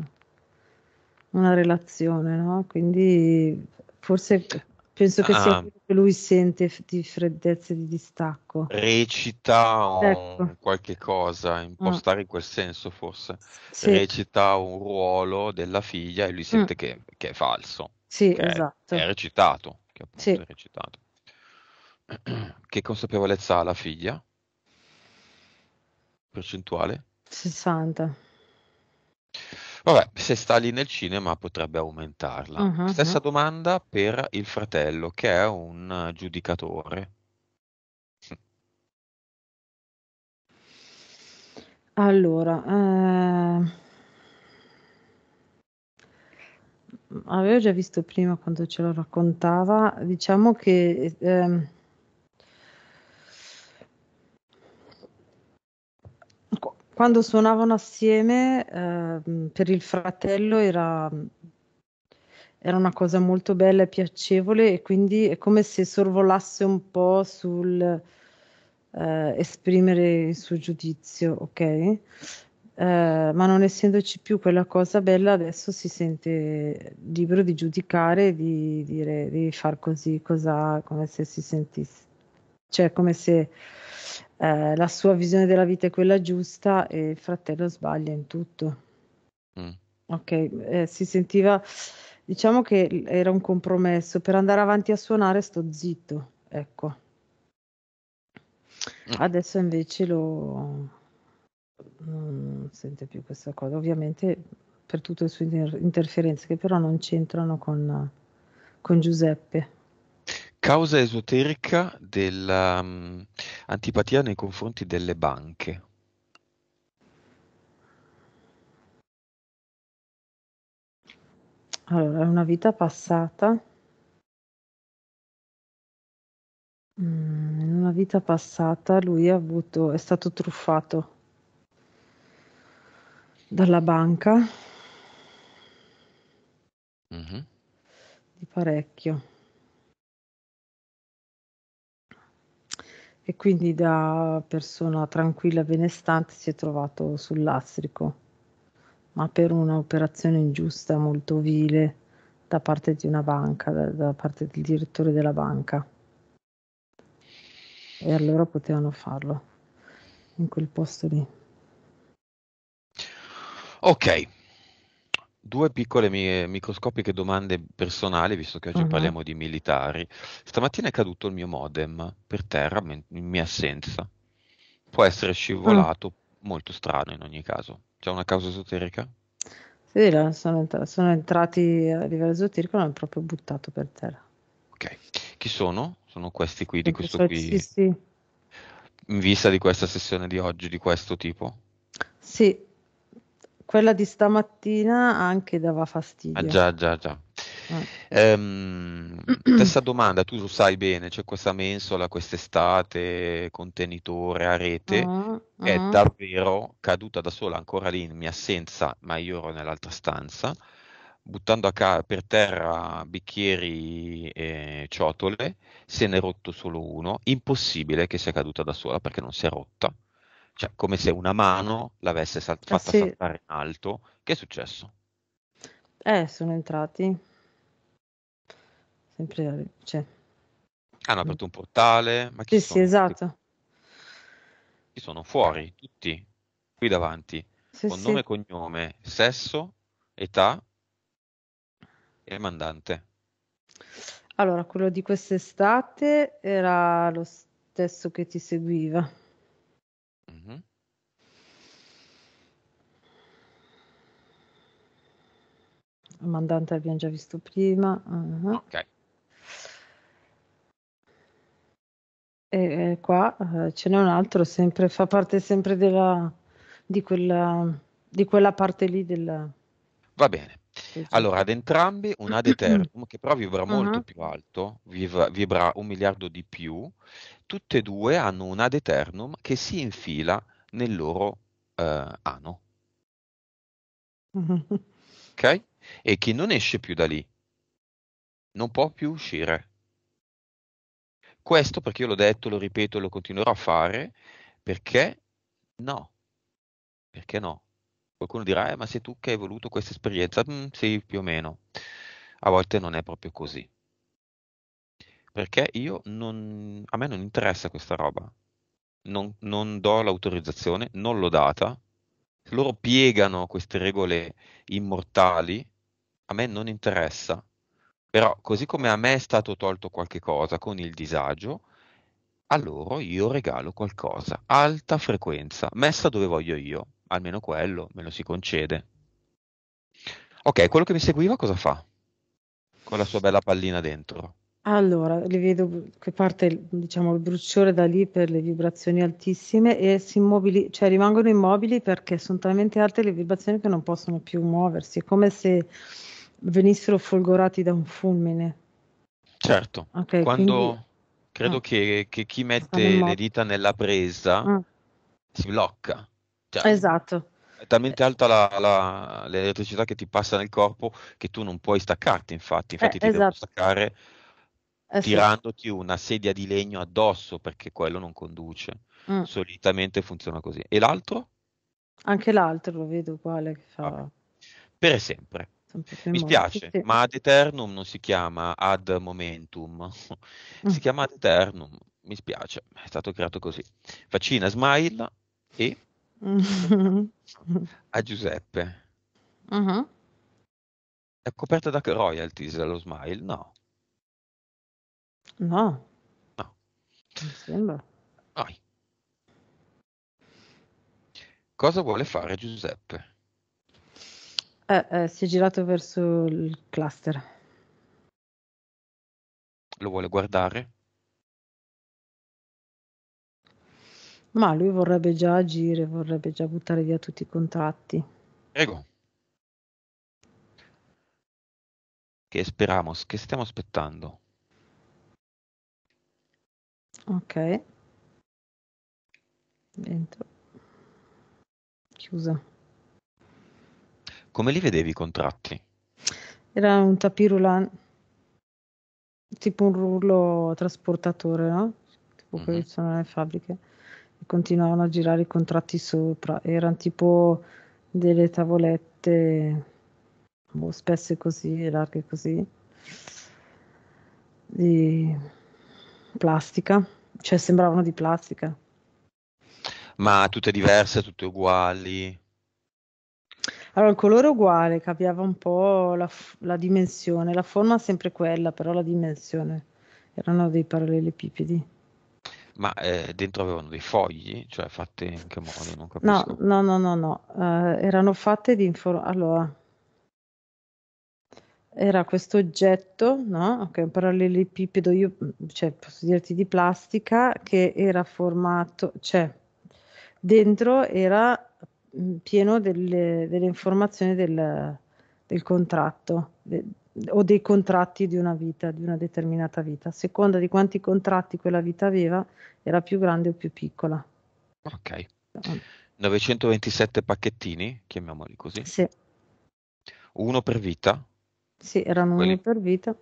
una relazione, no? Quindi forse penso che ah. sia quello che lui sente di freddezza e di distacco. Recita ecco. qualche cosa, impostare ah. in quel senso forse. Sì. Recita un ruolo della figlia e lui mm. sente mm. che, che è falso. Sì, che esatto. È, recitato. Che sì. è recitato. Che consapevolezza ha la figlia? Percentuale? 60. Vabbè, se sta lì nel cinema potrebbe aumentarla. Uh-huh, Stessa uh-huh. domanda per il fratello, che è un eh, giudicatore. Allora, eh... avevo già visto prima quando ce lo raccontava, diciamo che ehm, quando suonavano assieme eh, per il fratello era, era, una cosa molto bella e piacevole e quindi è come se sorvolasse un po' sul eh, esprimere il suo giudizio, ok? Eh, ma non essendoci più quella cosa bella, adesso si sente libero di giudicare, di dire, di far così, cosa, come se si sentisse, cioè come se eh, la sua visione della vita è quella giusta e il fratello sbaglia in tutto. Mm. Ok, eh, si sentiva, diciamo che era un compromesso, per andare avanti a suonare sto zitto, ecco. Mm. Adesso invece lo, non sente più questa cosa, ovviamente per tutte le sue interferenze che però non c'entrano con, con Giuseppe. Causa esoterica dell'antipatia mm, um, nei confronti delle banche. Allora, è una vita passata. Mm, in una vita passata lui è, avuto, è stato truffato dalla banca. Mh-mh. Di parecchio. E quindi da persona tranquilla e benestante si è trovato sul lastrico, ma per un'operazione ingiusta, molto vile, da parte di una banca, da, da parte del direttore della banca. E allora potevano farlo in quel posto lì. Ok, due piccole mie microscopiche domande personali, visto che oggi Mhm. parliamo di militari. Stamattina è caduto il mio modem per terra in mia assenza. Può essere Mm. scivolato, molto strano in ogni caso. C'è una causa esoterica? Sì, sono, entra- sono entrati a livello esoterico, l'hanno proprio buttato per terra. Ok. Chi sono? Sono questi qui, di Sempre questo soliti- Sì, sì, in vista di questa sessione di oggi, di questo tipo? sì, quella di stamattina anche dava fastidio. Ah, già, già, già. Eh. Ehm, stessa domanda, tu lo sai bene, c'è questa mensola quest'estate, contenitore a rete, uh-huh, è davvero caduta da sola ancora lì in mia assenza, ma io ero nell'altra stanza, buttando a ca- per terra bicchieri e ciotole, se ne è rotto solo uno, impossibile che sia caduta da sola perché non si è rotta cioè come se una mano l'avesse sal- ah, fatta eh sì. saltare in alto. Che è successo? Eh, sono entrati. Sempre, cioè. Hanno aperto un portale, ma chi sì, sono? Sì, esatto. Chi sono fuori, tutti, qui davanti, sì, con sì. nome, cognome, sesso, età e mandante. Allora, quello di quest'estate era lo stesso che ti seguiva. Mh-mh. Il mandante abbiamo già visto prima, ah-ah. Mhm. Okay. E, qua, eh, ce n'è un altro sempre fa parte sempre della di quella di quella parte lì del Va bene. Allora, ad entrambi un ad eternum che però vibra molto uh-huh. più alto, vibra, vibra un miliardo di più, tutte e due hanno un ad eternum che si infila nel loro eh, ano. Ok? E che non esce più da lì, non può più uscire. Questo perché io l'ho detto, lo ripeto, e lo continuerò a fare, perché no, perché no, Qualcuno dirà, eh, ma sei tu che hai voluto questa esperienza? Mm, sì, più o meno. A volte non è proprio così. Perché io non, a me non interessa questa roba. Non, non do l'autorizzazione, non l'ho data. Loro piegano queste regole immortali, a me non interessa. Però così come a me è stato tolto qualche cosa con il disagio, a loro io regalo qualcosa, alta frequenza, messa dove voglio io almeno quello me lo si concede. Ok, quello che mi seguiva cosa fa? Con la sua bella pallina dentro. Allora, le vedo che parte diciamo, il bruciore da lì per le vibrazioni altissime e si immobili, cioè rimangono immobili perché sono talmente alte le vibrazioni che non possono più muoversi, è come se venissero folgorati da un fulmine. Certo, okay, quando quindi... credo ah, che, che, chi mette le dita nella presa ah. si blocca cioè, esatto. È talmente alta la, la, l'elettricità che ti passa nel corpo che tu non puoi staccarti, infatti, infatti eh, ti esatto. devo staccare eh, tirandoti sì. una sedia di legno addosso perché quello non conduce. Mm. Solitamente funziona così. E l'altro? Anche l'altro lo vedo quale fa... Vabbè. Per sempre. Mi spiace, sì. ma ad eternum non si chiama ad momentum, mm. si chiama ad eternum. Mi spiace, è stato creato così. Vaccina Smile e a Giuseppe. Uh-huh. È coperta da royalties lo smile? No. No. No. sembra. Ai. Cosa vuole fare Giuseppe? Eh, eh, si è girato verso il cluster. Lo vuole guardare? Ma lui vorrebbe già agire, vorrebbe già buttare via tutti i contratti. Prego. Che speriamo, che stiamo aspettando. Ok. Dentro. Chiusa. Come li vedevi i contratti? Era un tapirulan, tipo un rullo trasportatore, no? Tipo mm-hmm. quelli che sono le fabbriche continuavano a girare i contratti sopra, erano tipo delle tavolette boh, spesse così e larghe così di plastica, cioè sembravano di plastica. Ma tutte diverse, tutte uguali? Allora, il colore è uguale, cambiava un po' la, la, dimensione, la forma è sempre quella, però la dimensione erano dei parallelepipedi ma eh, dentro avevano dei fogli, cioè fatte in che modo? Non capisco. No, no, no, no, no. Uh, eh, erano fatte di informazioni. Allora, era questo oggetto, no? Ok, un parallelepipedo, io cioè, posso dirti di plastica, che era formato, cioè dentro era mm, pieno delle, delle informazioni del, del contratto. De, o dei contratti di una vita, di una determinata vita. A seconda di quanti contratti quella vita aveva, era più grande o più piccola. Ok. 927 pacchettini, chiamiamoli così. Sì. Uno per vita. Sì, erano Quelli... uno per vita.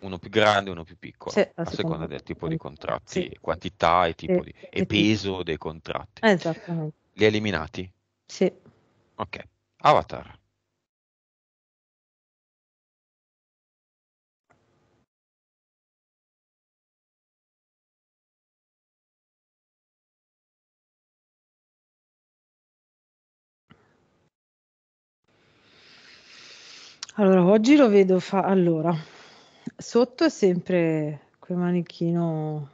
Uno più grande, uno più piccolo, sì, a, a seconda, del tipo di contratti, sì. quantità e, tipo e, di... e, e peso tipo. dei contratti. Esattamente. Li ha eliminati? Sì. Ok. Avatar. Allora, oggi lo vedo fa allora, sotto è sempre quel manichino,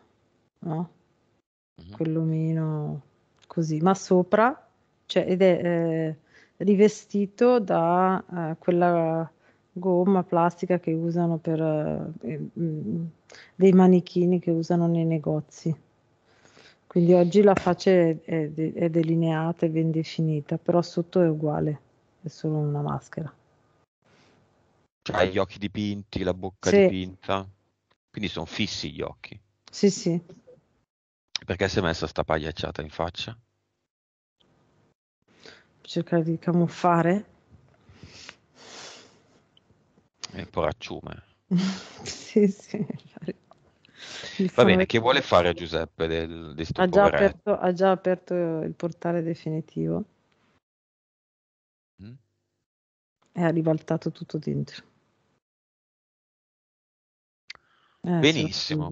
no? Mh-mh. Quell'omino così, ma sopra, cioè ed è, ehm, rivestito da, ehm, quella gomma plastica che usano per, ehm, dei manichini che usano nei negozi. Quindi oggi la faccia è de è delineata e ben definita, però sotto è uguale, è solo una maschera cioè gli occhi dipinti, la bocca sì. dipinta, quindi sono fissi gli occhi. Sì, sì. Perché si è messa sta pagliacciata in faccia? Cercare di camuffare. È poracciume. sì, sì. Va bene, che vuole fare Giuseppe del, di ha già, aperto, ha, già aperto, il portale definitivo. Mm? E ha ribaltato tutto dentro. Eh, Benissimo.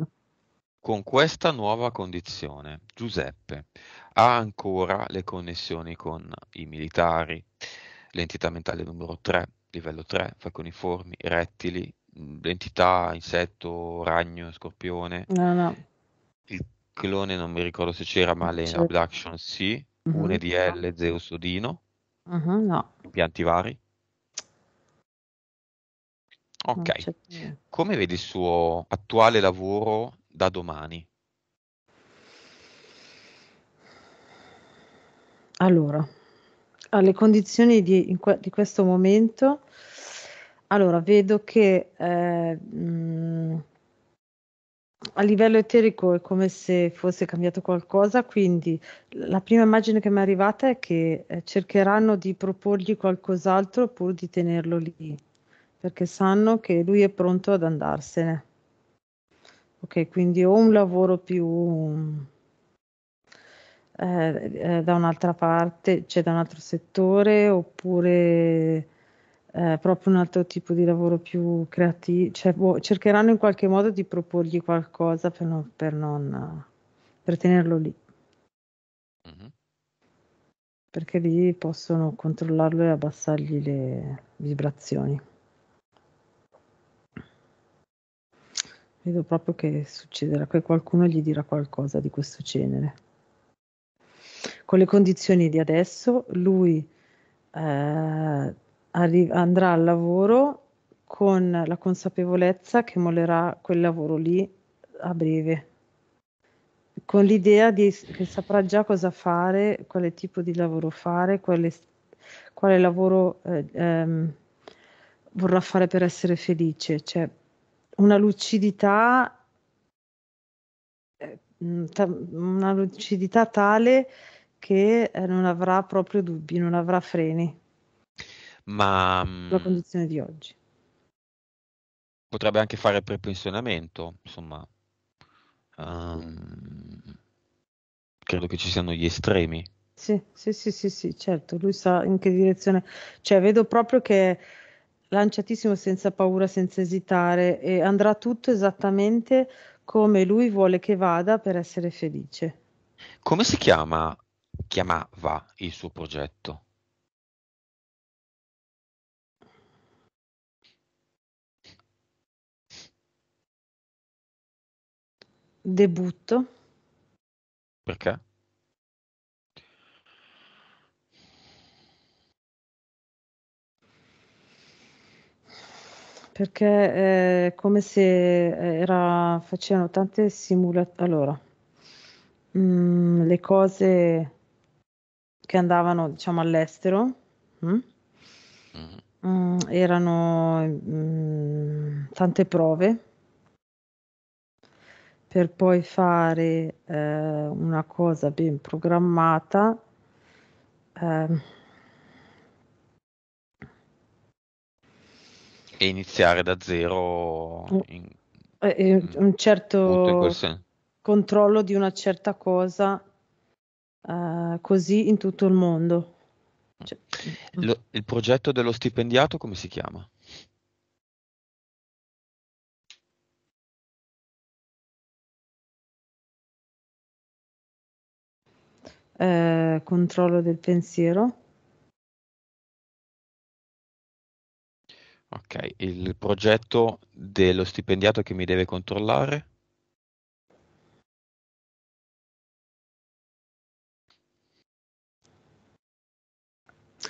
Con questa nuova condizione, Giuseppe ha ancora le connessioni con i militari, l'entità mentale numero 3, livello 3, falconiformi, rettili, l'entità insetto, ragno, scorpione. No, no. Il clone non mi ricordo se c'era, ma le abduction sì, mm-hmm. un EDL, Zeus Odino, mm-hmm, no. Pianti vari. Ok, come vede il suo attuale lavoro da domani? Allora, alle condizioni di, in, di questo momento, allora vedo che eh, mh, mm, a livello eterico è come se fosse cambiato qualcosa, quindi la prima immagine che mi è arrivata è che eh, cercheranno di proporgli qualcos'altro pur di tenerlo lì perché sanno che lui è pronto ad andarsene. Ok, quindi o un lavoro più eh, eh, da un'altra parte, cioè da un altro settore, oppure eh, proprio un altro tipo di lavoro più creativo, cioè, boh, cercheranno in qualche modo di proporgli qualcosa per non, per, non, per tenerlo lì. Mm-hmm. Perché lì possono controllarlo e abbassargli le vibrazioni. Vedo proprio che succederà, che qualcuno gli dirà qualcosa di questo genere. Con le condizioni di adesso, lui eh, arri- andrà al lavoro con la consapevolezza che mollerà quel lavoro lì a breve, con l'idea di, che saprà già cosa fare, quale tipo di lavoro fare, quale, quale lavoro eh, ehm, vorrà fare per essere felice. Cioè, una lucidità, eh, mm, una lucidità tale che eh, non avrà proprio dubbi, non avrà freni. Ma la mm, condizione di oggi potrebbe anche fare prepensionamento, insomma. Um, credo che ci siano gli estremi. Sì, sì, sì, sì, sì, certo, lui sa in che direzione, cioè vedo proprio che lanciatissimo senza paura, senza esitare e andrà tutto esattamente come lui vuole che vada per essere felice. Come si chiama, chiamava il suo progetto? Debutto. Perché? perché è eh, come se eh, era, facevano tante simulazioni. Allora, mh, mm, le cose che andavano diciamo all'estero mh, uh-huh. mh, erano mm, tante prove per poi fare eh, una cosa ben programmata. Eh, e iniziare da zero mm. in, eh, eh mm. un certo controllo di una certa cosa eh, così in tutto il mondo. Cioè, mm. Lo, il progetto dello stipendiato come si chiama? Eh, controllo del pensiero. Ok, il progetto dello stipendiato che mi deve controllare?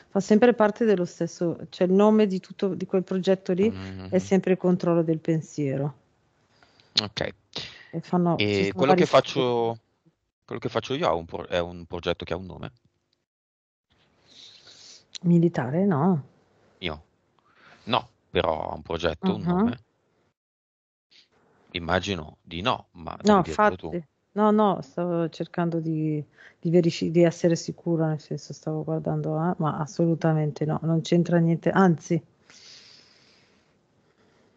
Fa sempre parte dello stesso, cioè il nome di tutto di quel progetto lì mm-hmm. è sempre il controllo del pensiero. Ok. E, fanno, e quello, che faccio, quello, che faccio, io un pro, è un progetto che ha un nome? Militare, no. Io? No, però ha un progetto, uh-huh. un nome? Immagino di no, ma no, infatti, tu. no, no, stavo cercando di, di, verific- di essere sicura, nel senso stavo guardando, eh, ma assolutamente no, non c'entra niente, anzi,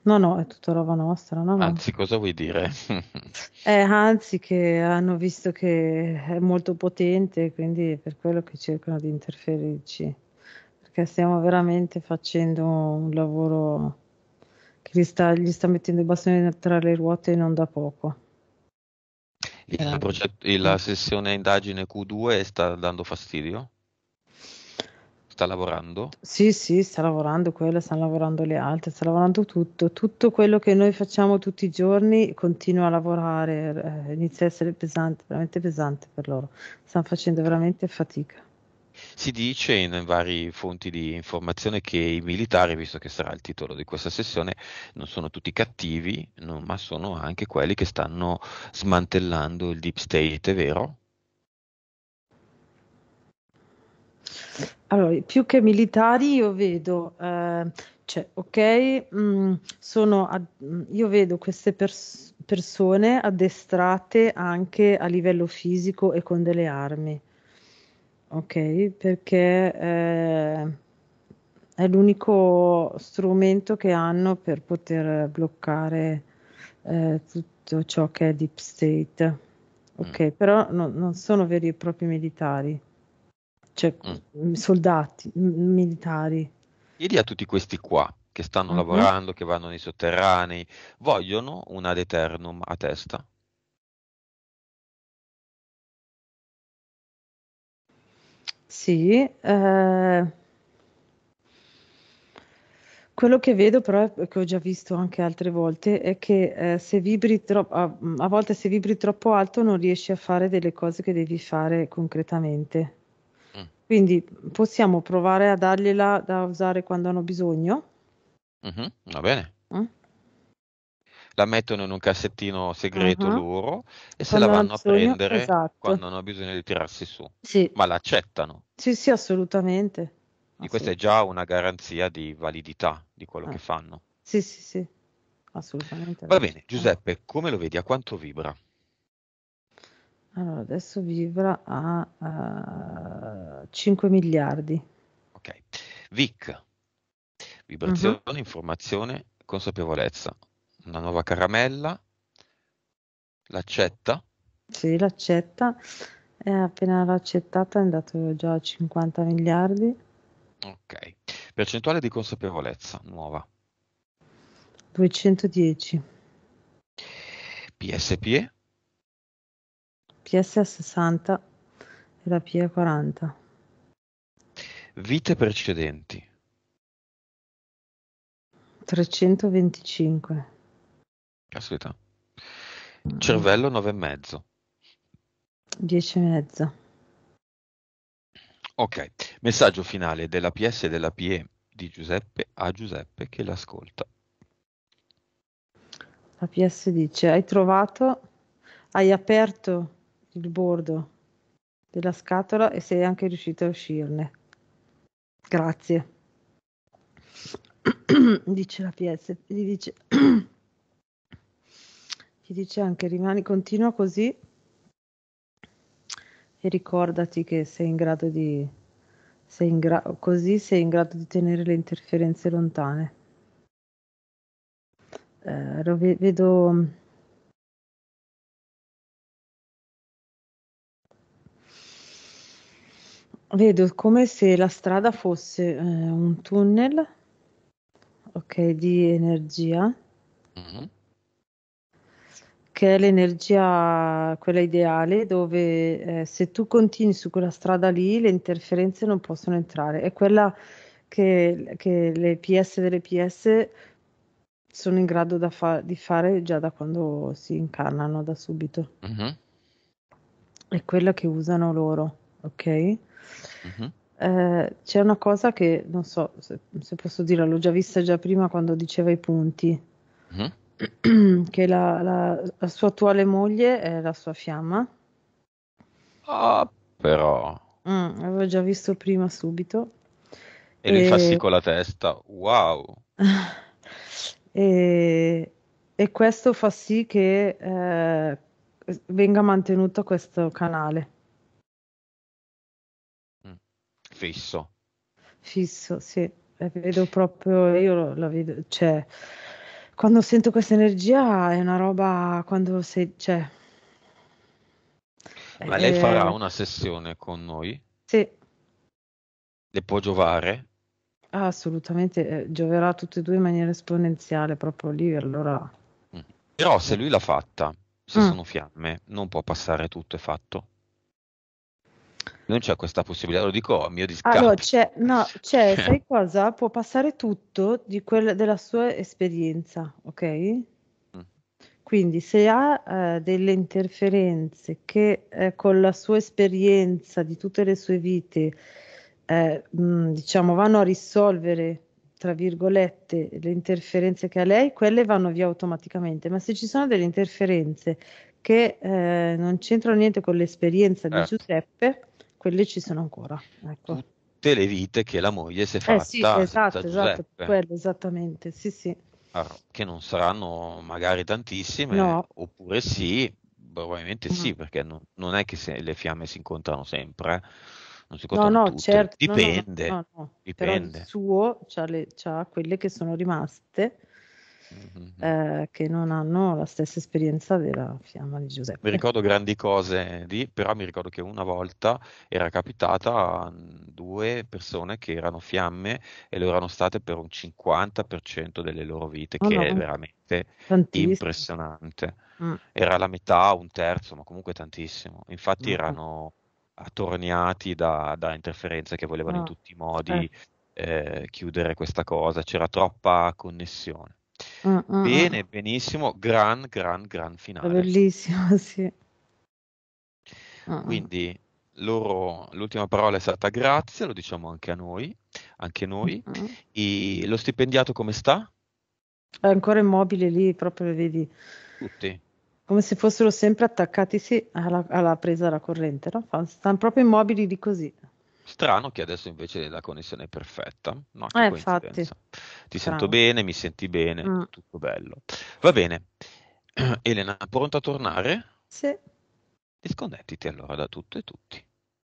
No, no, è tutta roba nostra. No, no. Anzi, cosa vuoi dire? eh, anzi, che hanno visto che è molto potente, quindi per quello che cercano di interferirci perché stiamo veramente facendo un lavoro che gli sta, gli sta mettendo i bastoni tra le ruote non da poco. Il eh. progetto, la sessione indagine Q2 sta dando fastidio? Sta lavorando? Sì, sì, sta lavorando quella, stanno lavorando le altre, sta lavorando tutto. Tutto quello che noi facciamo tutti i giorni continua a lavorare, eh, inizia a essere pesante, veramente pesante per loro. Stanno facendo veramente fatica si dice in varie fonti di informazione che i militari, visto che sarà il titolo di questa sessione, non sono tutti cattivi, non, ma sono anche quelli che stanno smantellando il deep state, è vero? Allora, più che militari io vedo, eh, cioè, ok, mh, a, mh, io vedo queste pers- persone addestrate anche a livello fisico e con delle armi ok, perché eh, è l'unico strumento che hanno per poter bloccare eh, tutto ciò che è deep state. Mm. Ok, mm. però no, non sono veri e propri militari, cioè mm. mm. soldati m- militari. Chiedi a tutti questi qua che stanno mm-hmm. lavorando, che vanno nei sotterranei, vogliono un ad eternum a testa? Sì, ehm quello che vedo però, che ho già visto anche altre volte, è che eh, se vibri tro- a, a, volte se vibri troppo alto non riesci a fare delle cose che devi fare concretamente. Mm. Quindi possiamo provare a dargliela da usare quando hanno bisogno. Mm-hmm, va bene. Mm? la mettono in un cassettino segreto uh-huh. loro e se quando la vanno a prendere esatto. quando hanno bisogno di tirarsi su. Sì. Ma l'accettano. Sì, sì, assolutamente. E ah, questa è già una garanzia di validità di quello ah. che fanno. Sì, sì, sì, assolutamente. Va bene, ah. Giuseppe, come lo vedi? A quanto vibra? Allora, adesso vibra a uh, eh, 5 miliardi. Ok, VIC, vibrazione, uh-huh. informazione, consapevolezza una nuova caramella, l'accetta. Sì, l'accetta. E appena l'ho accettata è andato già a 50 miliardi. Ok. Percentuale di consapevolezza nuova. 210. PSPE? PS a 60 e la PE a 40. Vite precedenti. 325. Caspita. Cervello e mezzo. Ok, messaggio finale della PS e della PE di Giuseppe a Giuseppe che l'ascolta. La PS dice: Hai trovato, hai aperto il bordo della scatola e sei anche riuscito a uscirne. Grazie. dice la PS, gli dice ti dice anche rimani, continua così e ricordati che sei in grado di, sei in gra- così sei in grado di tenere le interferenze lontane. Eh, vedo vedo come se la strada fosse eh, un tunnel ok di energia mm-hmm che è l'energia quella ideale dove eh, se tu continui su quella strada lì le interferenze non possono entrare. È quella che, che le PS delle PS sono in grado fa- di fare già da quando si incarnano da subito. Uh-huh. È quella che usano loro, ok? Uh-huh. Eh, c'è una cosa che non so se, se, posso dire, l'ho già vista già prima quando diceva i punti. Uh-huh che la, la, la, sua attuale moglie è la sua fiamma. Ah, oh, però. Mm, avevo già visto prima subito. E, e... lui fa sì con la testa. Wow. e... e, questo fa sì che eh, venga mantenuto questo canale. Mm, fisso. Fisso, sì. Vedo proprio, io la vedo, cioè quando sento questa energia è una roba quando sei, cioè... Ma lei è... farà eh, una sessione con noi? Sì. Le può giovare? Ah, assolutamente, eh, gioverà tutte e due in maniera esponenziale proprio lì, allora... Mm. Però se lui l'ha fatta, se mm. sono fiamme, non può passare tutto è fatto non c'è questa possibilità, lo dico a mio ah, dispiacere. Allora, c'è, no, c'è, sai cosa? Può passare tutto quella, della sua esperienza, ok? Mm. Quindi se ha eh, delle interferenze che eh, con la sua esperienza di tutte le sue vite, eh, mh, mm, diciamo, vanno a risolvere tra virgolette, le interferenze che ha lei, quelle vanno via automaticamente, ma se ci sono delle interferenze che eh, non c'entrano niente con l'esperienza di eh. Giuseppe, quelle ci sono ancora. Ecco. Tutte le vite che la moglie si è fatta. Eh sì, esatto, esatto, quello, esattamente, sì, sì. Allora, che non saranno magari tantissime, no. oppure sì, probabilmente uh-huh. sì, mm. perché non, non è che le fiamme si incontrano sempre. Eh. Non si incontrano no, no, tutte. certo, dipende, no, no, no, dipende. Però il suo ha le, c'ha quelle che sono rimaste mm-hmm. eh, che non hanno la stessa esperienza della fiamma di Giuseppe. Mi ricordo grandi cose lì, però mi ricordo che una volta era capitata a mm, due persone che erano fiamme e lo erano state per un 50% delle loro vite, oh, che no. è veramente Tantissimo. impressionante. Mm. Era la metà, un terzo, ma comunque tantissimo. Infatti mm erano attorniati da, da, interferenze che volevano ah, in tutti i modi eh. Eh, chiudere questa cosa, c'era troppa connessione. Ah, ah, Bene, benissimo, gran, gran, gran finale. Bellissimo, sì. Ah, Quindi loro, l'ultima parola è stata grazie, lo diciamo anche a noi, anche noi. E lo stipendiato come sta? È ancora immobile lì, proprio vedi. Tutti. Come se fossero sempre attaccati sì, alla, alla presa alla corrente, no? Stanno proprio immobili di così. Strano che adesso invece la connessione è perfetta. No, eh, infatti. Ti Strano. sento bene, mi senti bene, mm. tutto bello. Va bene. Elena, pronta a tornare? Sì. Disconnettiti allora da tutto e tutti.